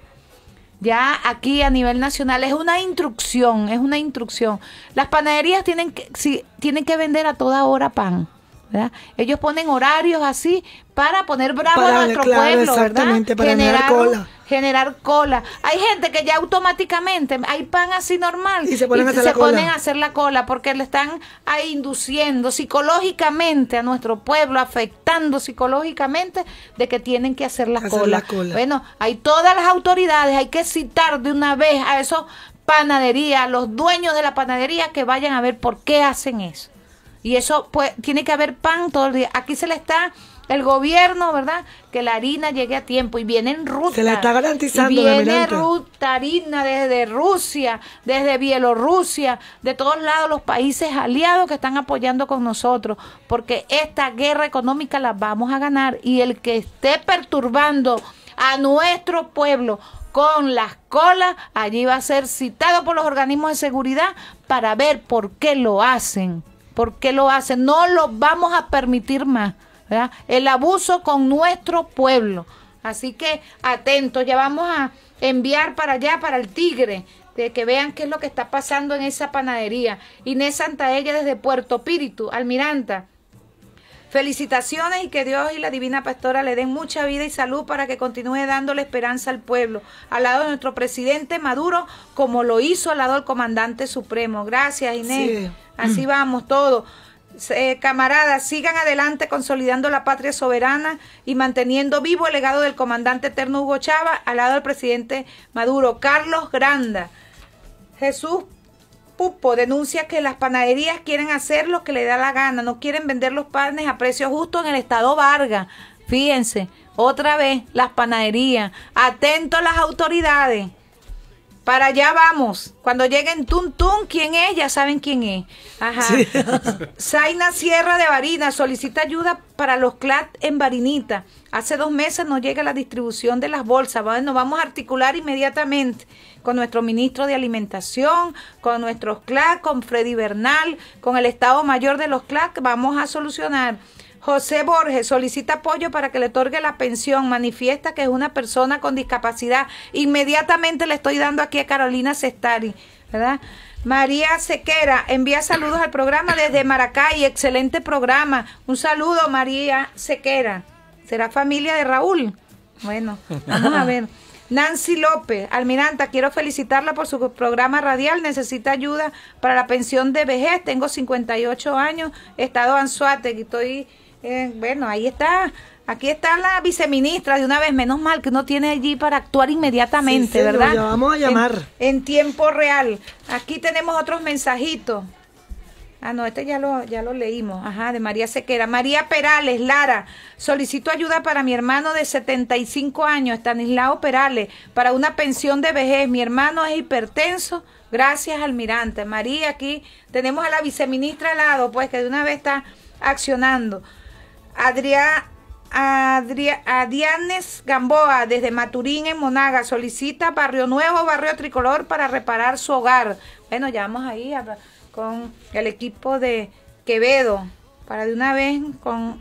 Ya aquí a nivel nacional es una instrucción, es una instrucción. Las panaderías tienen que, si, tienen que vender a toda hora pan ellos ponen horarios así para poner bravo a nuestro pueblo, ¿verdad? generar, cola. Hay gente que ya automáticamente hay pan así normal y se ponen, a, hacer la cola porque le están induciendo psicológicamente a nuestro pueblo, afectando psicológicamente de que tienen que hacer la, cola. Bueno, hay todas las autoridades, hay que citar de una vez a esos panaderías, a los dueños de la panadería que vayan a ver por qué hacen eso. Y eso, pues, tiene que haber pan todo el día. Aquí se le está el gobierno, ¿verdad? Que la harina llegue a tiempo y viene en ruta. Se la está garantizando. viene ruta, harina desde Rusia, desde Bielorrusia, de todos lados los países aliados que están apoyando con nosotros, porque esta guerra económica la vamos a ganar y el que esté perturbando a nuestro pueblo con las colas, allí va a ser citado por los organismos de seguridad para ver por qué lo hacen. ¿Por qué lo hacen? No lo vamos a permitir más. El abuso con nuestro pueblo. Así que atentos, ya vamos a enviar para allá, para el Tigre, de que vean qué es lo que está pasando en esa panadería. Inés Santaella desde Puerto Píritu, Almiranta. Felicitaciones y que Dios y la Divina Pastora le den mucha vida y salud para que continúe dándole esperanza al pueblo, al lado de nuestro presidente Maduro, como lo hizo al lado del comandante supremo. Gracias, Inés. Así mm. vamos todos. Eh, camaradas, sigan adelante consolidando la patria soberana y manteniendo vivo el legado del comandante eterno Hugo Chávez al lado del presidente Maduro, Carlos Granda. Jesús Pupo denuncia que las panaderías quieren hacer lo que le da la gana, no quieren vender los panes a precio justo en el estado Vargas. Fíjense, otra vez las panaderías, atento a las autoridades. Para allá vamos. Cuando lleguen Tun ¿quién es? Ya saben quién es. Ajá. Zaina Sierra de Varina solicita ayuda para los CLAC en Varinita. Hace dos meses no llega la distribución de las bolsas. Nos vamos a articular inmediatamente con nuestro ministro de Alimentación, con nuestros CLAC, con Freddy Bernal, con el Estado Mayor de los CLAC. Vamos a solucionar José Borges solicita apoyo para que le otorgue la pensión, manifiesta que es una persona con discapacidad. Inmediatamente le estoy dando aquí a Carolina Sestari, ¿verdad? María Sequera envía saludos al programa desde Maracay, excelente programa. Un saludo, María Sequera. ¿Será familia de Raúl? Bueno, vamos a ver. Nancy López, Almiranta, quiero felicitarla por su programa radial. Necesita ayuda para la pensión de vejez. Tengo 58 años, estado Suárez y estoy eh, bueno, ahí está. Aquí está la viceministra de una vez, menos mal que uno tiene allí para actuar inmediatamente, ¿verdad? vamos a llamar. En, tiempo real. Aquí tenemos otros mensajitos. Ah, no, este ya lo, ya lo leímos. Ajá, de María Sequera. María Perales, Lara, solicito ayuda para mi hermano de 75 años, Estanislao Perales, para una pensión de vejez. Mi hermano es hipertenso. Gracias, almirante. María, aquí tenemos a la viceministra al lado, pues que de una vez está accionando. Adrián Gamboa, desde Maturín en Monaga, solicita Barrio Nuevo, Barrio Tricolor para reparar su hogar. Bueno, ya vamos ahí con el equipo de Quevedo, para de una vez con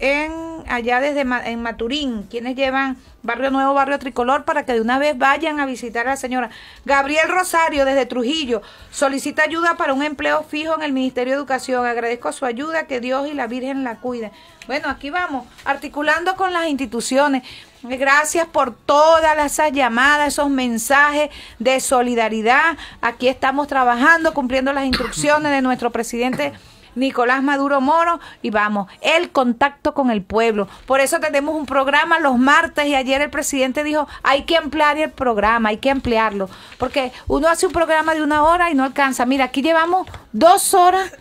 en allá desde en Maturín, quienes llevan Barrio Nuevo, Barrio Tricolor, para que de una vez vayan a visitar a la señora. Gabriel Rosario, desde Trujillo, solicita ayuda para un empleo fijo en el Ministerio de Educación. Agradezco su ayuda, que Dios y la Virgen la cuiden. Bueno, aquí vamos, articulando con las instituciones. Gracias por todas esas llamadas, esos mensajes de solidaridad. Aquí estamos trabajando, cumpliendo las instrucciones de nuestro presidente Nicolás Maduro Moro y vamos, el contacto con el pueblo. Por eso tenemos un programa los martes y ayer el presidente dijo, hay que ampliar el programa, hay que ampliarlo, porque uno hace un programa de una hora y no alcanza. Mira, aquí llevamos dos horas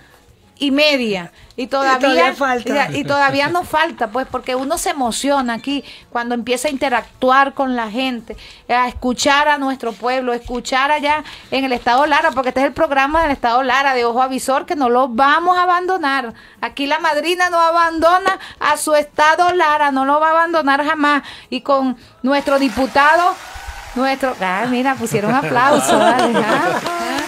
y media. Y todavía, y falta. Y, todavía nos falta, pues, porque uno se emociona aquí cuando empieza a interactuar con la gente, a escuchar a nuestro pueblo, escuchar allá en el Estado Lara, porque este es el programa del Estado Lara de Ojo Avisor, que no lo vamos a abandonar. Aquí la madrina no abandona a su Estado Lara, no lo va a abandonar jamás. Y con nuestro diputado, nuestro. Ah, mira, pusieron aplauso. Ah.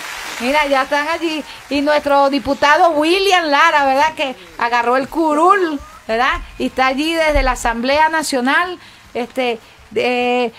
Mira, ya están allí. Y nuestro diputado William Lara, ¿verdad? Que agarró el curul, ¿verdad? Y está allí desde la Asamblea Nacional, este,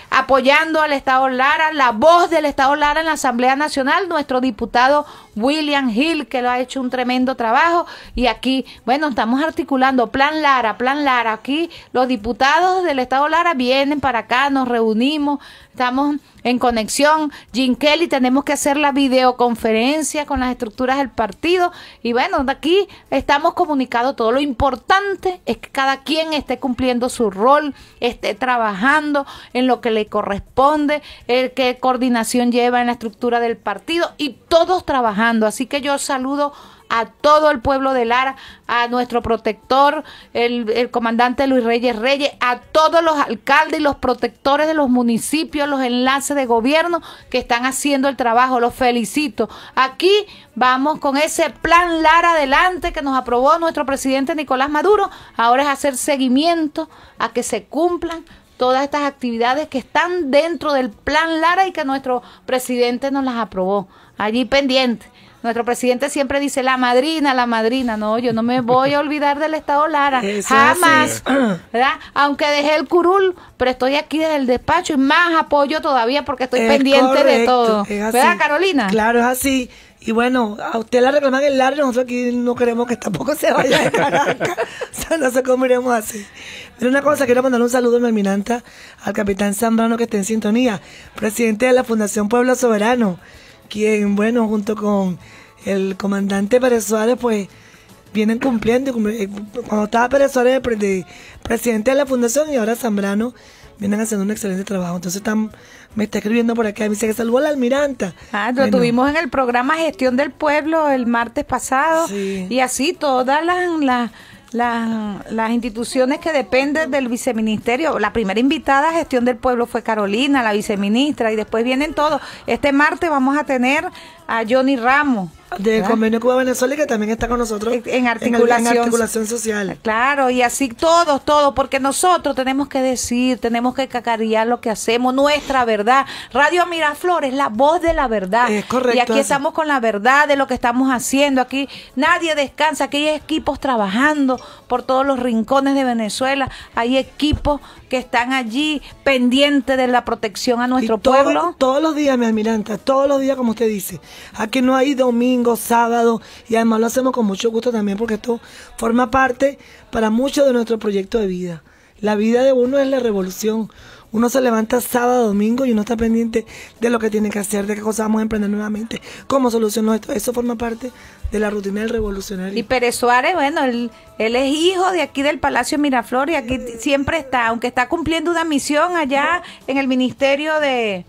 apoyando al Estado Lara, la voz del Estado Lara en la Asamblea Nacional, nuestro diputado William Hill, que lo ha hecho un tremendo trabajo. Y aquí, bueno, estamos articulando Plan Lara, Plan Lara. Aquí los diputados del Estado Lara vienen para acá, nos reunimos, estamos en conexión. Jim Kelly, tenemos que hacer la videoconferencia con las estructuras del partido. Y bueno, aquí estamos comunicados todo. Lo importante es que cada quien esté cumpliendo su rol, esté trabajando en lo que le corresponde, el qué coordinación lleva en la estructura del partido y todos trabajando Así que yo saludo a todo el pueblo de Lara, a nuestro protector, el, el, comandante Luis Reyes Reyes, a todos los alcaldes y los protectores de los municipios, los enlaces de gobierno que están haciendo el trabajo. Los felicito. Aquí vamos con ese plan Lara adelante que nos aprobó nuestro presidente Nicolás Maduro. Ahora es hacer seguimiento a que se cumplan todas estas actividades que están dentro del plan Lara y que nuestro presidente nos las aprobó. Allí pendiente nuestro presidente siempre dice la madrina, la madrina. No, yo no me voy a olvidar del Estado Lara. jamás. ¿verdad? Aunque dejé el curul, pero estoy aquí desde el despacho y más apoyo todavía porque estoy pendiente de todo. ¿Verdad, Carolina? Claro, es así. Y bueno, a usted la reclaman el largo, nosotros aquí no queremos que tampoco se vaya de Caracas. o sea, no sé cómo iremos así. Pero una cosa, quiero mandar un saludo, mi al capitán Zambrano que está en sintonía, presidente de la Fundación Pueblo Soberano quien, bueno, junto con el comandante Pérez Suárez, pues vienen cumpliendo. Eh, cuando estaba Pérez Suárez presidente de la fundación y ahora Zambrano, vienen haciendo un excelente trabajo. Entonces están, me está escribiendo por acá, me dice que salvó a la almiranta. Ah, lo tuvimos en el programa Gestión del Pueblo el martes pasado. Y así todas las las, las instituciones que dependen del viceministerio, la primera invitada a gestión del pueblo fue Carolina, la viceministra, y después vienen todos. Este martes vamos a tener a Johnny Ramos, del Convenio Cuba-Venezuela y que también está con nosotros en articulación, social. Claro, y así todos, todos, porque nosotros tenemos que decir, tenemos que cacarear lo que hacemos, nuestra verdad. Radio Miraflores, la voz de la verdad. Es Y aquí estamos con la verdad de lo que estamos haciendo. Aquí nadie descansa, aquí hay equipos trabajando por todos los rincones de Venezuela, hay equipos que están allí pendientes de la protección a nuestro pueblo. Todos los días, mi almirante, todos los días, como usted dice, aquí no hay domingo sábado y además lo hacemos con mucho gusto también porque esto forma parte para mucho de nuestro proyecto de vida. La vida de uno es la revolución. Uno se levanta sábado, domingo y uno está pendiente de lo que tiene que hacer, de qué cosas vamos a emprender nuevamente, cómo solucionó esto. Eso forma parte de la rutina del revolucionario. Y Pérez Suárez, bueno, él, es hijo de aquí del Palacio Miraflores, aquí siempre está, aunque está cumpliendo una misión allá en el Ministerio de,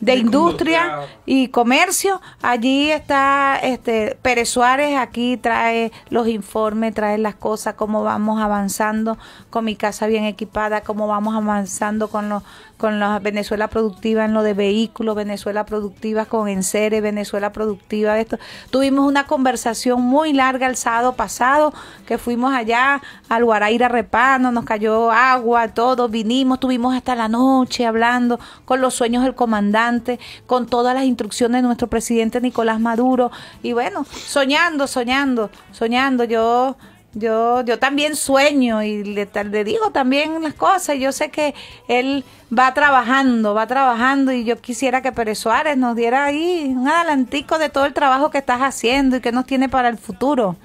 de industria y comercio. Allí está este Pérez Suárez, aquí trae los informes, trae las cosas, cómo vamos avanzando con mi casa bien equipada, cómo vamos avanzando con los con la Venezuela productiva en lo de vehículos, Venezuela productiva con enseres, Venezuela productiva esto. Tuvimos una conversación muy larga el sábado pasado que fuimos allá al Guaraira Repano, nos cayó agua, todo, vinimos, tuvimos hasta la noche hablando con los sueños del comandante, con todas las instrucciones de nuestro presidente Nicolás Maduro y bueno, soñando, soñando, soñando yo yo, yo también sueño y le, digo también las cosas. Yo sé que él va trabajando, va trabajando y yo quisiera que Pérez Suárez nos diera ahí un adelantico de todo el trabajo que estás haciendo y que nos tiene para el futuro.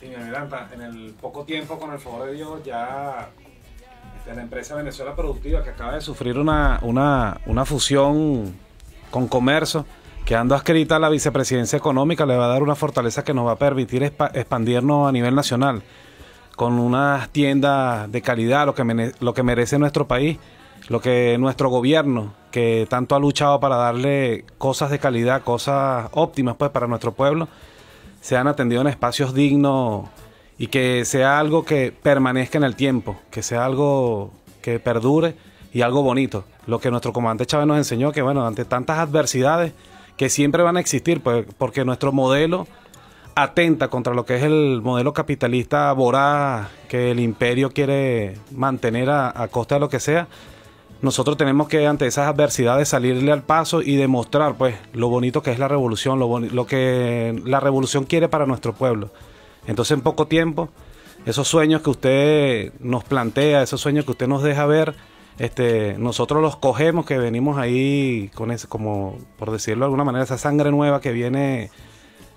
Sí, mi adelanta. en el poco tiempo, con el favor de Dios, ya la empresa Venezuela Productiva que acaba de sufrir una, una, una fusión con comercio Quedando adscrita la vicepresidencia económica, le va a dar una fortaleza que nos va a permitir expandirnos a nivel nacional, con unas tiendas de calidad, lo que, lo que merece nuestro país, lo que nuestro gobierno, que tanto ha luchado para darle cosas de calidad, cosas óptimas pues, para nuestro pueblo, se han atendido en espacios dignos y que sea algo que permanezca en el tiempo, que sea algo que perdure y algo bonito. Lo que nuestro comandante Chávez nos enseñó, que bueno, ante tantas adversidades, que siempre van a existir, pues, porque nuestro modelo atenta contra lo que es el modelo capitalista voraz que el imperio quiere mantener a, costa de lo que sea. Nosotros tenemos que ante esas adversidades salirle al paso y demostrar pues lo bonito que es la revolución, lo, lo que la revolución quiere para nuestro pueblo. Entonces en poco tiempo, esos sueños que usted nos plantea, esos sueños que usted nos deja ver, este, nosotros los cogemos que venimos ahí con ese, como por decirlo de alguna manera, esa sangre nueva que viene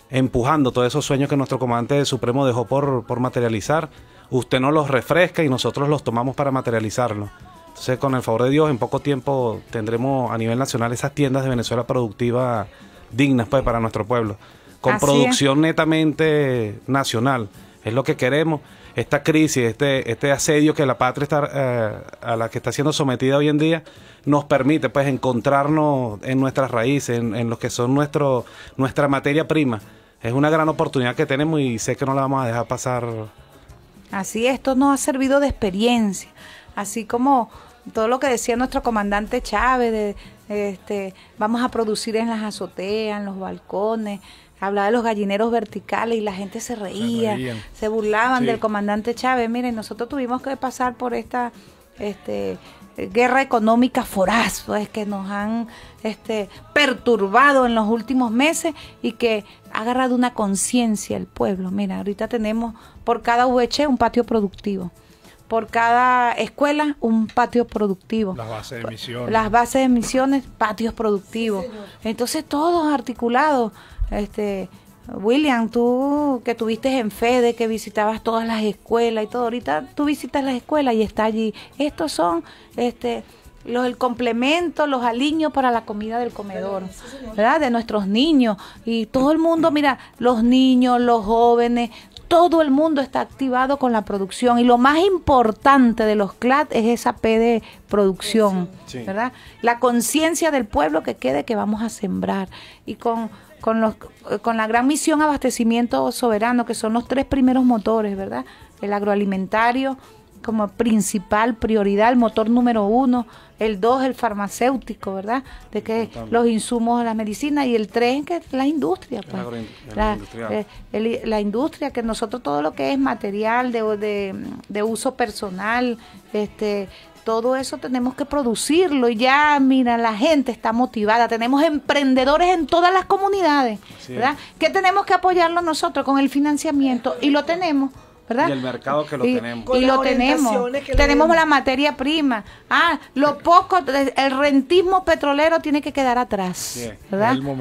empujando todos esos sueños que nuestro comandante supremo dejó por, materializar. Usted nos los refresca y nosotros los tomamos para materializarlo. Entonces, con el favor de Dios, en poco tiempo tendremos a nivel nacional esas tiendas de Venezuela productivas dignas pues, para nuestro pueblo, con producción netamente nacional. Es lo que queremos esta crisis, este, este asedio que la patria está, eh, a la que está siendo sometida hoy en día, nos permite pues encontrarnos en nuestras raíces, en, en lo que son nuestro, nuestra materia prima. Es una gran oportunidad que tenemos y sé que no la vamos a dejar pasar. Así, esto nos ha servido de experiencia, así como todo lo que decía nuestro comandante Chávez, de, este, vamos a producir en las azoteas, en los balcones, hablaba de los gallineros verticales y la gente se reía, se, burlaban del comandante Chávez. Miren, nosotros tuvimos que pasar por esta este, guerra económica foraz, pues, que nos han este, perturbado en los últimos meses y que ha agarrado una conciencia el pueblo. Mira, ahorita tenemos por cada VH un patio productivo por cada escuela un patio productivo. Las bases de misiones. Las bases de misiones, patios productivos. Entonces todos articulados este, William, tú que tuviste en Fede, que visitabas todas las escuelas y todo, ahorita tú visitas las escuelas y está allí. Estos son este, los, el complemento, los aliños para la comida del comedor, ¿verdad? De nuestros niños. Y todo el mundo, mira, los niños, los jóvenes, todo el mundo está activado con la producción y lo más importante de los CLAT es esa P de producción, ¿verdad? La conciencia del pueblo que quede que vamos a sembrar y con con, los, con la gran misión abastecimiento soberano, que son los tres primeros motores, ¿verdad? El agroalimentario como principal prioridad, el motor número uno, el dos, el farmacéutico, ¿verdad? De que los insumos, la medicina. y el tres, que es la industria, pues. La, industria eh, la, industria, que nosotros todo lo que es material de, de, de uso personal, este todo eso tenemos que producirlo y ya, mira, la gente está motivada, tenemos emprendedores en todas las comunidades, ¿verdad? Que tenemos que apoyarlo nosotros con el financiamiento y lo tenemos y el mercado que lo tenemos. y lo tenemos. tenemos la materia prima. Ah, lo poco, el rentismo petrolero tiene que quedar atrás,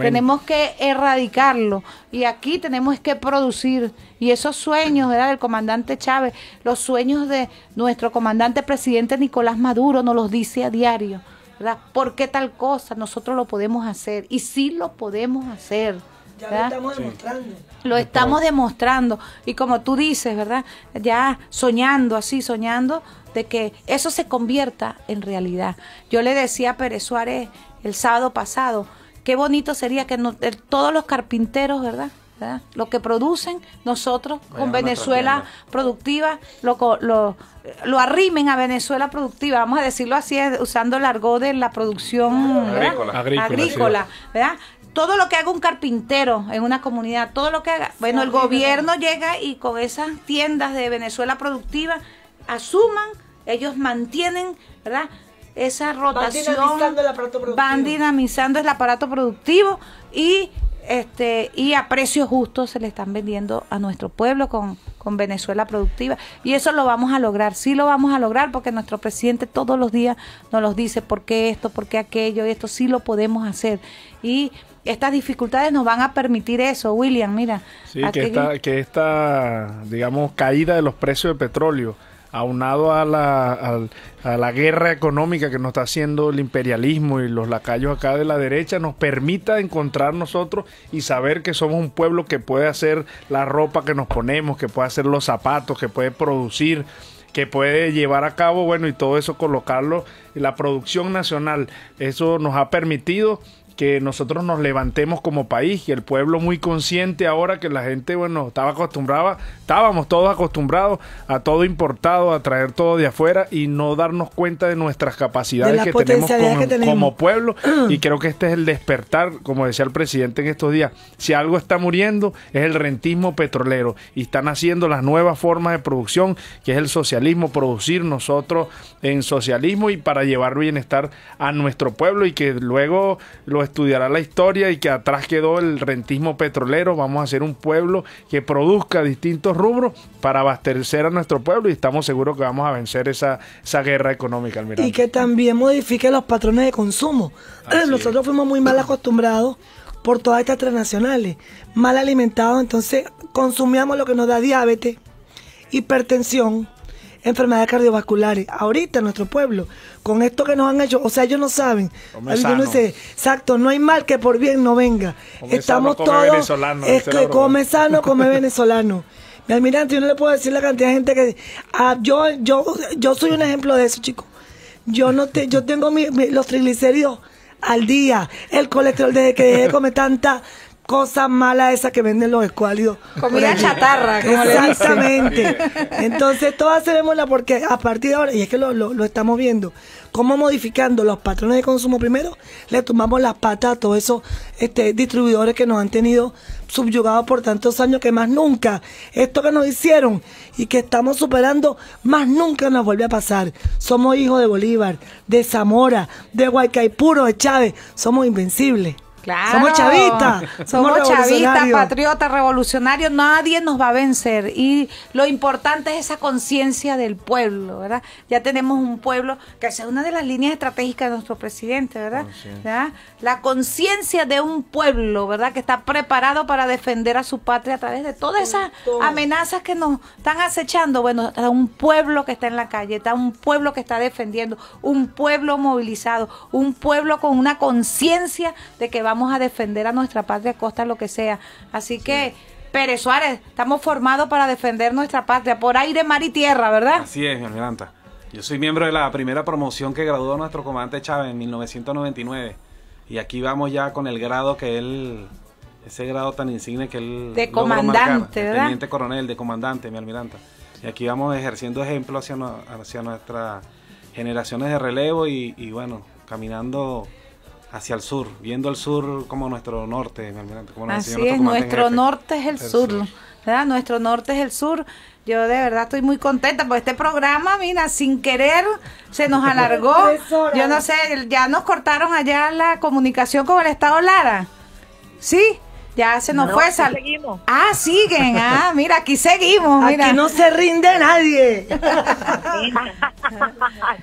Tenemos que erradicarlo. Y aquí tenemos que producir. Y esos sueños, ¿verdad? Del comandante Chávez, los sueños de nuestro comandante presidente Nicolás Maduro nos los dice a diario. ¿verdad? ¿Por qué tal cosa? Nosotros lo podemos hacer y sí lo podemos hacer. Ya lo estamos demostrando. Lo estamos demostrando. Y como tú dices, ¿verdad? Ya soñando, así soñando, de que eso se convierta en realidad. Yo le decía a Pérez Suárez el sábado pasado, qué bonito sería que todos los carpinteros, ¿verdad? ¿verdad? Lo que producen nosotros con Venezuela productiva, lo, lo, arrimen a Venezuela productiva, vamos a decirlo así, usando el argot de la producción agrícola ¿verdad? todo lo que haga un carpintero en una comunidad, todo lo que haga, bueno, el gobierno llega y con esas tiendas de Venezuela productiva asuman, ellos mantienen, ¿verdad? Esa rotación. Van dinamizando el aparato productivo. Van dinamizando el aparato productivo y este y a precios justos se le están vendiendo a nuestro pueblo con, Venezuela productiva. Y eso lo vamos a lograr, sí lo vamos a lograr porque nuestro presidente todos los días nos los dice por qué esto, por qué aquello, esto sí lo podemos hacer. Y estas dificultades nos van a permitir eso, William, mira. Sí, que esta, digamos, caída de los precios de petróleo, aunado a la, a, a la guerra económica que nos está haciendo el imperialismo y los lacayos acá de la derecha, nos permita encontrar nosotros y saber que somos un pueblo que puede hacer la ropa que nos ponemos, que puede hacer los zapatos, que puede producir que puede llevar a cabo, bueno, y todo eso colocarlo, la producción nacional, eso nos ha permitido que nosotros nos levantemos como país, y el pueblo muy consciente ahora que la gente, bueno, estaba acostumbrada, estábamos todos acostumbrados a todo importado, a traer todo de afuera y no darnos cuenta de nuestras capacidades que, tenemos como, que, tenemos como, pueblo. y creo que este es el despertar, como decía el presidente en estos días, si algo está muriendo es el rentismo petrolero y están haciendo las nuevas formas de producción, que es el socialismo, producir nosotros en socialismo y para llevar bienestar a nuestro pueblo y que luego lo estudiará la historia y que atrás quedó el rentismo petrolero. Vamos a ser un pueblo que produzca distintos rubros para abastecer a nuestro pueblo y estamos seguros que vamos a vencer esa, guerra económica, Y que también modifique los patrones de consumo. Eh, nosotros fuimos muy mal acostumbrados por todas estas transnacionales, mal alimentados, entonces consumíamos lo que nos da diabetes, hipertensión, enfermedades cardiovasculares. Ahorita en nuestro pueblo, con esto que nos han hecho, o sea, ellos no saben. exacto, no hay mal que por bien no venga. Estamos todos. es que come sano, come venezolano. Mi almirante, yo no le puedo decir la cantidad de gente que. Ah, yo, yo, yo soy un ejemplo de eso, chicos. Yo no te, yo tengo los triglicéridos al día, el colesterol desde que dejé comer tanta cosa mala esa que venden los escuálidos. Comida chatarra. Exactamente. Entonces, todas la porque a partir de ahora, y es que lo, estamos viendo, como modificando los patrones de consumo primero, le tomamos las patas a todos esos este, distribuidores que nos han tenido subyugados por tantos años que más nunca esto que nos hicieron y que estamos superando, más nunca nos vuelve a pasar. Somos hijos de Bolívar, de Zamora, de Huaycaipuro de Chávez, somos invencibles. Claro. Somos chavistas. Somos, chavistas, patriotas, revolucionarios. Nadie nos va a vencer. Y lo importante es esa conciencia del pueblo, ¿verdad? Ya tenemos un pueblo que es una de las líneas estratégicas de nuestro presidente, ¿verdad? ¿verdad? La conciencia de un pueblo, ¿verdad? Que está preparado para defender a su patria a través de todas esas amenazas que nos están acechando. Bueno, está un pueblo que está en la calle, está un pueblo que está defendiendo, un pueblo movilizado, un pueblo con una conciencia de que va vamos a defender a nuestra patria costa lo que sea. Así que, Pérez Suárez, estamos formados para defender nuestra patria por aire, mar y tierra, ¿verdad? Así es, mi almiranta. Yo soy miembro de la primera promoción que graduó nuestro comandante Chávez en 1999. Y aquí vamos ya con el grado que él ese grado tan insigne que él de comandante, teniente coronel, de comandante, mi almiranta. Y aquí vamos ejerciendo ejemplo hacia, hacia nuestras generaciones de relevo y bueno, caminando hacia el sur, viendo el sur como nuestro norte. Como Así es, nuestro norte es el, sur, ¿verdad? Nuestro norte es el sur. Yo de verdad estoy muy contenta porque este programa, mira, sin querer se nos alargó. Yo no sé, ya nos cortaron allá la comunicación con el Estado Lara. ¿Sí? Ya se nos fue. Sal... Ah, siguen. Ah, mira, aquí seguimos. Mira. Aquí no se rinde nadie.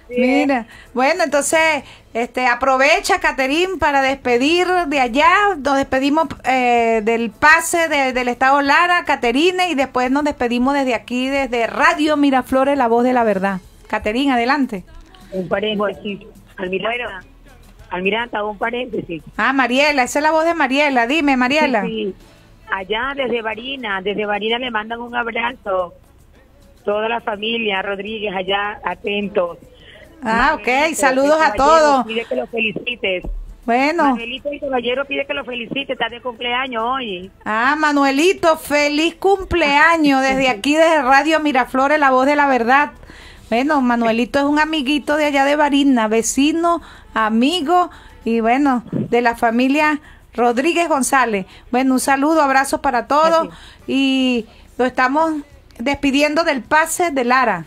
mira. Bueno, entonces, este, aprovecha, Caterín, para despedir de allá. Nos despedimos eh, del pase del Estado Lara, Caterine, y después nos despedimos desde aquí, desde Radio Miraflores, la voz de la verdad. Caterín, adelante. Un Almiranta, un paréntesis. Ah, Mariela, esa es la voz de Mariela. Dime, Mariela. Sí, Allá desde Barina, desde Barina le mandan un abrazo. Toda la familia, Rodríguez, allá atentos. Ah, ok, saludos a todos. Pide que lo felicites. Bueno. Manuelito y caballero pide que lo felicite, está de cumpleaños hoy. Ah, Manuelito, feliz cumpleaños desde aquí, desde Radio Miraflores, la voz de la verdad. Bueno, Manuelito es un amiguito de allá de Barina, vecino, amigo y bueno, de la familia Rodríguez González. Bueno, un saludo, abrazos para todos y lo estamos despidiendo del pase de Lara.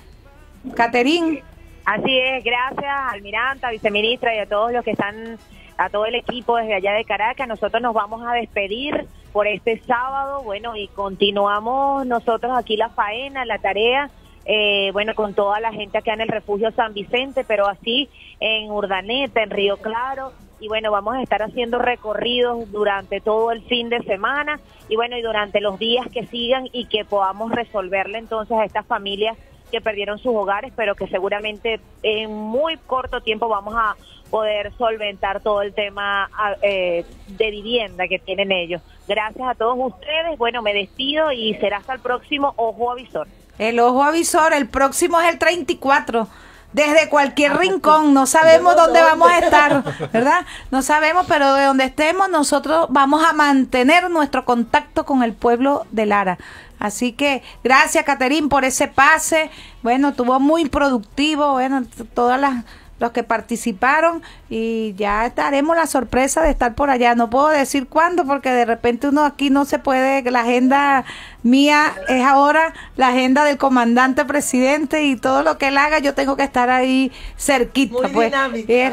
Caterín. Así es, gracias almirante, viceministra y a todos los que están, a todo el equipo desde allá de Caracas. Nosotros nos vamos a despedir por este sábado, bueno, y continuamos nosotros aquí la faena, la tarea eh, bueno, con toda la gente acá en el refugio San Vicente, pero así en Urdaneta, en Río Claro. Y bueno, vamos a estar haciendo recorridos durante todo el fin de semana y bueno, y durante los días que sigan y que podamos resolverle entonces a estas familias que perdieron sus hogares, pero que seguramente en muy corto tiempo vamos a poder solventar todo el tema ah, eh, de vivienda que tienen ellos. Gracias a todos ustedes. Bueno, me despido y será hasta el próximo Ojo Avisor. El ojo avisor, el próximo es el 34. Desde cualquier ah, rincón, no sabemos dónde vamos a estar, ¿verdad? No sabemos, pero de donde estemos nosotros vamos a mantener nuestro contacto con el pueblo de Lara. Así que gracias, Caterín, por ese pase. Bueno, tuvo muy productivo, bueno, todas las los que participaron y ya estaremos la sorpresa de estar por allá. No puedo decir cuándo porque de repente uno aquí no se puede, la agenda mía es ahora la agenda del comandante presidente y todo lo que él haga yo tengo que estar ahí cerquita. pues es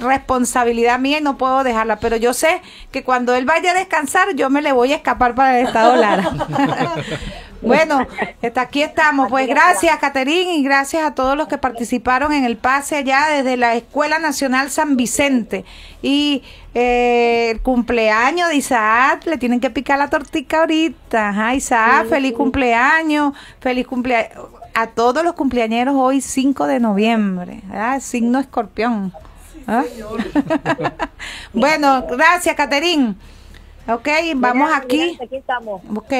responsabilidad mía y no puedo dejarla, pero yo sé que cuando él vaya a descansar yo me le voy a escapar para el estado Lara. Bueno, está aquí estamos. Pues gracias, Caterín, y gracias a todos los que participaron en el pase allá desde la Escuela Nacional San Vicente. Y eh, el cumpleaños de Isaac, le tienen que picar la tortica ahorita. Ajá, Isaac, feliz cumpleaños, feliz cumpleaños. A todos los cumpleañeros hoy, 5 de noviembre, ah, signo escorpión. Ah. bueno, gracias, Caterín. Ok, pues vamos aquí. aquí estamos. Ok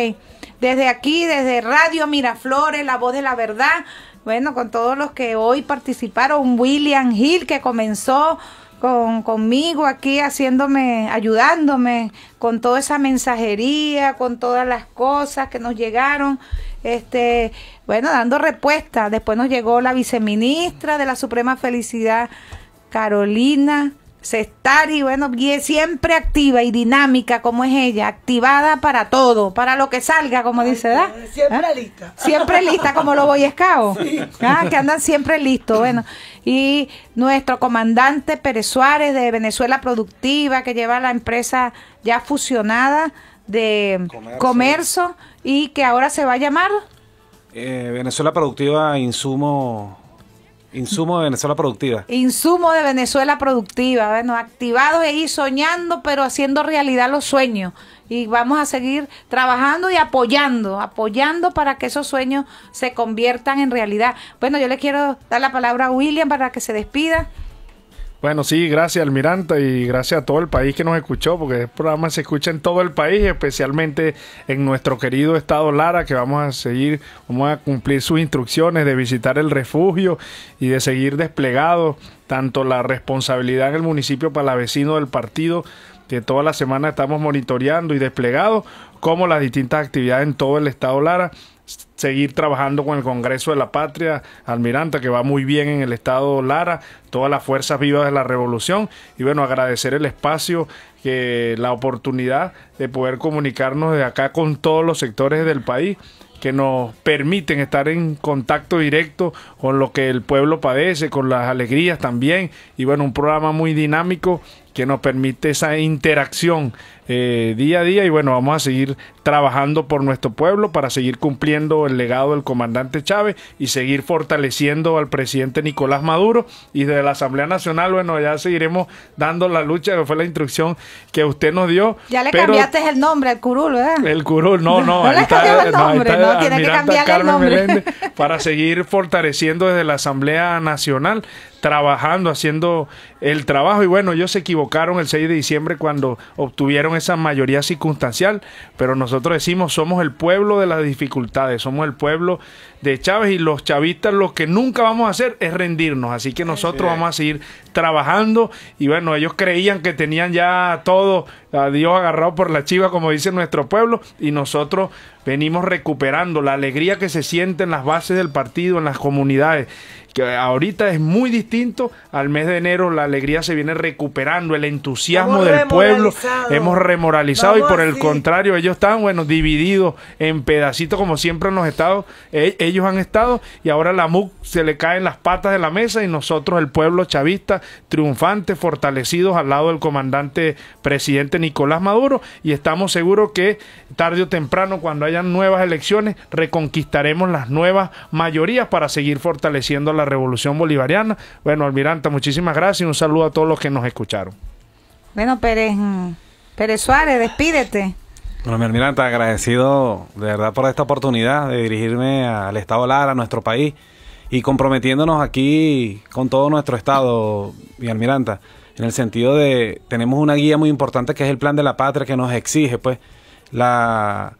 desde aquí, desde Radio Miraflores, La Voz de la Verdad. Bueno, con todos los que hoy participaron, William Hill que comenzó con, conmigo aquí haciéndome, ayudándome con toda esa mensajería, con todas las cosas que nos llegaron, este, bueno, dando respuesta. Después nos llegó la viceministra de la Suprema Felicidad, Carolina y bueno, siempre activa y dinámica como es ella, activada para todo, para lo que salga, como dice, ¿da? Eh, siempre ¿Ah? lista. Siempre lista, como lo voy a sí. ¿Ah? que andan siempre listos, bueno. Y nuestro comandante Pérez Suárez de Venezuela Productiva, que lleva la empresa ya fusionada de comercio, y que ahora se va a llamar... Eh, Venezuela Productiva Insumo Insumo de Venezuela Productiva. Insumo de Venezuela Productiva. Bueno, activados y soñando, pero haciendo realidad los sueños. Y vamos a seguir trabajando y apoyando, apoyando para que esos sueños se conviertan en realidad. Bueno, yo le quiero dar la palabra a William para que se despida. Bueno, sí, gracias Almiranta y gracias a todo el país que nos escuchó, porque el este programa se escucha en todo el país, especialmente en nuestro querido estado Lara, que vamos a seguir, vamos a cumplir sus instrucciones de visitar el refugio y de seguir desplegado tanto la responsabilidad en el municipio para del partido, que toda la semana estamos monitoreando y desplegado, como las distintas actividades en todo el estado Lara seguir trabajando con el Congreso de la Patria, Almiranta, que va muy bien en el estado Lara, todas las fuerzas vivas de la revolución, y bueno, agradecer el espacio, que la oportunidad de poder comunicarnos de acá con todos los sectores del país que nos permiten estar en contacto directo con lo que el pueblo padece, con las alegrías también, y bueno, un programa muy dinámico que nos permite esa interacción eh, día a día y bueno, vamos a seguir trabajando por nuestro pueblo para seguir cumpliendo el legado del comandante Chávez y seguir fortaleciendo al presidente Nicolás Maduro y desde la Asamblea Nacional, bueno, ya seguiremos dando la lucha, que fue la instrucción que usted nos dio. Ya le cambiaste el nombre al curul, ¿verdad? El curul, no, no, ahí está, eh, el nombre, no, para seguir fortaleciendo desde la Asamblea Nacional trabajando, haciendo el trabajo. Y bueno, ellos se equivocaron el 6 de diciembre cuando obtuvieron esa mayoría circunstancial, pero nosotros decimos somos el pueblo de las dificultades, somos el pueblo de Chávez y los chavistas lo que nunca vamos a hacer es rendirnos. Así que nosotros vamos a seguir trabajando y bueno, ellos creían que tenían ya todo a Dios agarrado por la chiva, como dice nuestro pueblo, y nosotros venimos recuperando la alegría que se siente en las bases del partido, en las comunidades, que ahorita es muy distinto al mes de enero, la alegría se viene recuperando, el entusiasmo del pueblo, hemos remoralizado y por el contrario, ellos están, bueno, divididos en pedacitos como siempre han los estados, eh, ellos han estado y ahora la MUC se le caen las patas de la mesa y nosotros, el pueblo chavista, triunfante, fortalecidos al lado del comandante presidente Nicolás Maduro y estamos seguros que tarde o temprano cuando haya nuevas elecciones, reconquistaremos las nuevas mayorías para seguir fortaleciendo la revolución bolivariana. Bueno, Almiranta, muchísimas gracias y un saludo a todos los que nos escucharon. Bueno, Pérez, Pérez Suárez, despídete. Bueno, mi almiranta, agradecido de verdad por esta oportunidad de dirigirme al Estado Lara, a nuestro país, y comprometiéndonos aquí con todo nuestro Estado, mi almiranta, en el sentido de, tenemos una guía muy importante que es el plan de la patria que nos exige, pues, la,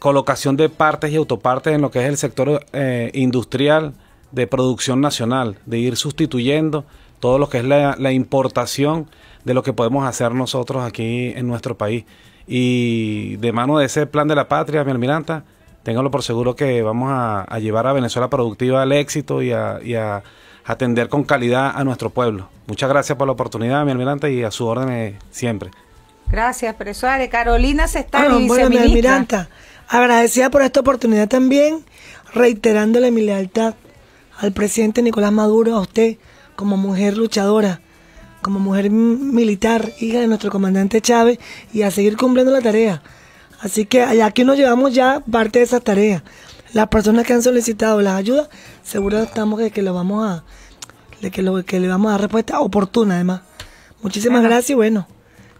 colocación de partes y autopartes en lo que es el sector eh, industrial de producción nacional, de ir sustituyendo todo lo que es la, importación de lo que podemos hacer nosotros aquí en nuestro país. Y de mano de ese plan de la patria, mi almiranta, ténganlo por seguro que vamos a, llevar a Venezuela productiva al éxito y a, atender con calidad a nuestro pueblo. Muchas gracias por la oportunidad, mi almirante, y a su orden eh, siempre. Gracias, Presuárez. Carolina se está ah, bueno, mi Agradecida por esta oportunidad también, reiterándole mi lealtad al presidente Nicolás Maduro, a usted como mujer luchadora, como mujer militar, hija de nuestro comandante Chávez, y a seguir cumpliendo la tarea. Así que aquí nos llevamos ya parte de esa tarea. Las personas que han solicitado las ayudas, seguro estamos de que lo vamos a, de que, lo, que le vamos a dar respuesta oportuna además. Muchísimas gracias y bueno.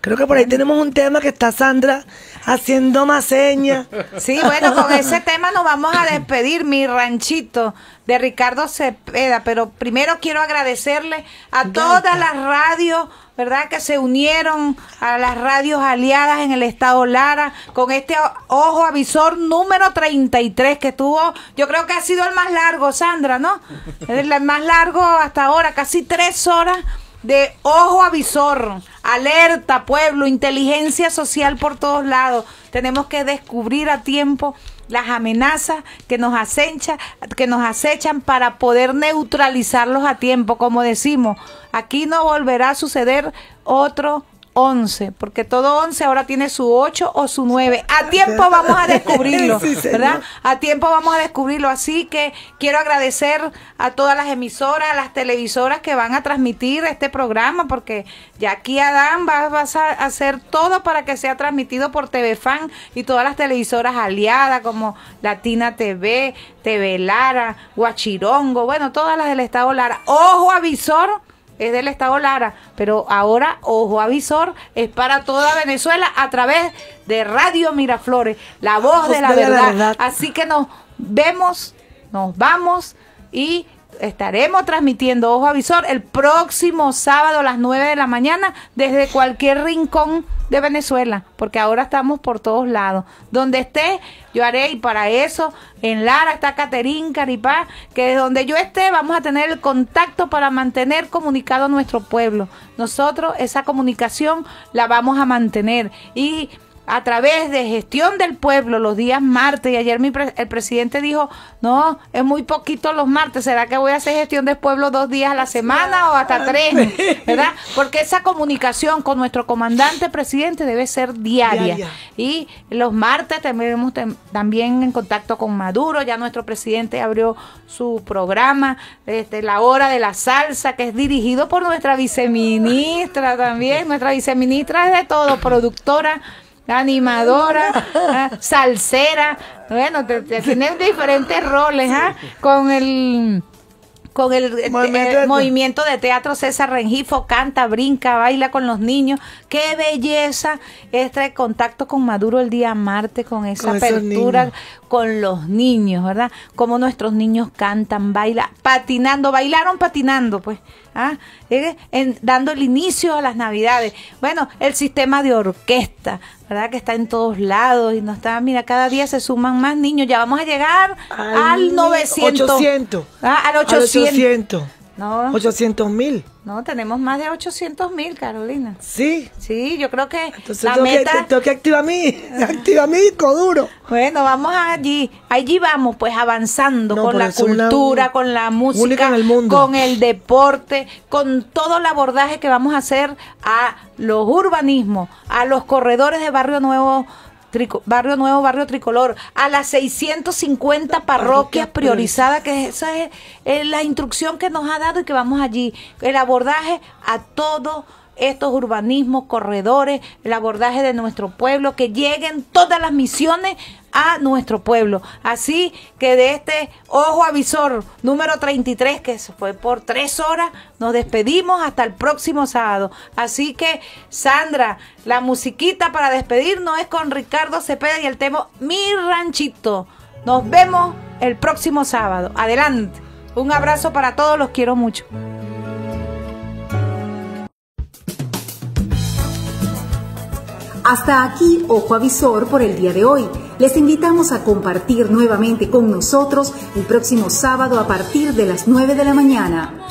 Creo que por ahí tenemos un tema que está Sandra haciendo más señas. Sí, bueno, con ese tema nos vamos a despedir, mi ranchito de Ricardo Cepeda. Pero primero quiero agradecerle a todas las radios, ¿verdad?, que se unieron a las radios aliadas en el estado Lara con este ojo avisor número 33 que tuvo. Yo creo que ha sido el más largo, Sandra, ¿no? El más largo hasta ahora, casi tres horas de ojo avisor, alerta pueblo, inteligencia social por todos lados. Tenemos que descubrir a tiempo las amenazas que nos que nos acechan para poder neutralizarlos a tiempo, como decimos, aquí no volverá a suceder otro 11, porque todo 11 ahora tiene su 8 o su 9. A tiempo vamos a descubrirlo, ¿verdad? A tiempo vamos a descubrirlo. Así que quiero agradecer a todas las emisoras, las televisoras que van a transmitir este programa, porque ya aquí Adán vas, vas a hacer todo para que sea transmitido por TV Fan y todas las televisoras aliadas como Latina TV, TV Lara, Guachirongo, bueno, todas las del Estado Lara. Ojo avisor es del Estado Lara, pero ahora Ojo Avisor es para toda Venezuela a través de Radio Miraflores, la voz de la, verdad. Así que nos vemos, nos vamos y estaremos transmitiendo Ojo Avisor el próximo sábado a las 9 de la mañana desde cualquier rincón de Venezuela, porque ahora estamos por todos lados. Donde esté, yo haré, y para eso, en Lara está Caterín Caripá, que desde donde yo esté vamos a tener el contacto para mantener comunicado nuestro pueblo. Nosotros esa comunicación la vamos a mantener y a través de gestión del pueblo los días martes. Y ayer el presidente dijo, no, es muy poquito los martes. ¿Será que voy a hacer gestión del pueblo dos días a la semana o hasta tres? ¿Verdad? Porque esa comunicación con nuestro comandante presidente debe ser diaria. Y los martes tenemos también en contacto con Maduro. Ya nuestro presidente abrió su programa, este, La Hora de la Salsa, que es dirigido por nuestra viceministra también. Nuestra viceministra es de todo, productora animadora, ah, salsera, bueno, te, diferentes roles, ¿ah? Con el con el, eh, eh, movimiento de teatro César Rengifo, canta, brinca, baila con los niños. Qué belleza este contacto con Maduro el día martes, con esa apertura con los niños, ¿verdad? Como nuestros niños cantan, bailan, patinando, bailaron patinando, pues ¿ah? ¿Eh? en, dando el inicio a las navidades. Bueno, el sistema de orquesta, ¿verdad? Que está en todos lados y no está, mira, cada día se suman más niños, ya vamos a llegar al, 900. Al 800. ¿ah? Al 800. No. 800 mil. No, tenemos más de 800 mil, Carolina. Sí. Sí, yo creo que. Entonces la tengo, meta... que, tengo que activar mi, activa mí duro. Bueno, vamos allí. Allí vamos, pues avanzando con la cultura, con la música, con el deporte, con todo el abordaje que vamos a hacer a los urbanismos, a los corredores de Barrio Nuevo barrio Nuevo, Barrio Tricolor, a las 650 parroquias priorizadas, que esa es la instrucción que nos ha dado y que vamos allí. El abordaje a todos estos urbanismos, corredores, el abordaje de nuestro pueblo, que lleguen todas las misiones a nuestro pueblo. Así que de este ojo avisor número 33, que fue por tres horas, nos despedimos hasta el próximo sábado. Así que, Sandra, la musiquita para despedirnos es con Ricardo Cepeda y el tema Mi Ranchito. Nos vemos el próximo sábado. Adelante. Un abrazo para todos, los quiero mucho. Hasta aquí Ojo Avisor por el día de hoy. Les invitamos a compartir nuevamente con nosotros el próximo sábado a partir de las 9 de la mañana.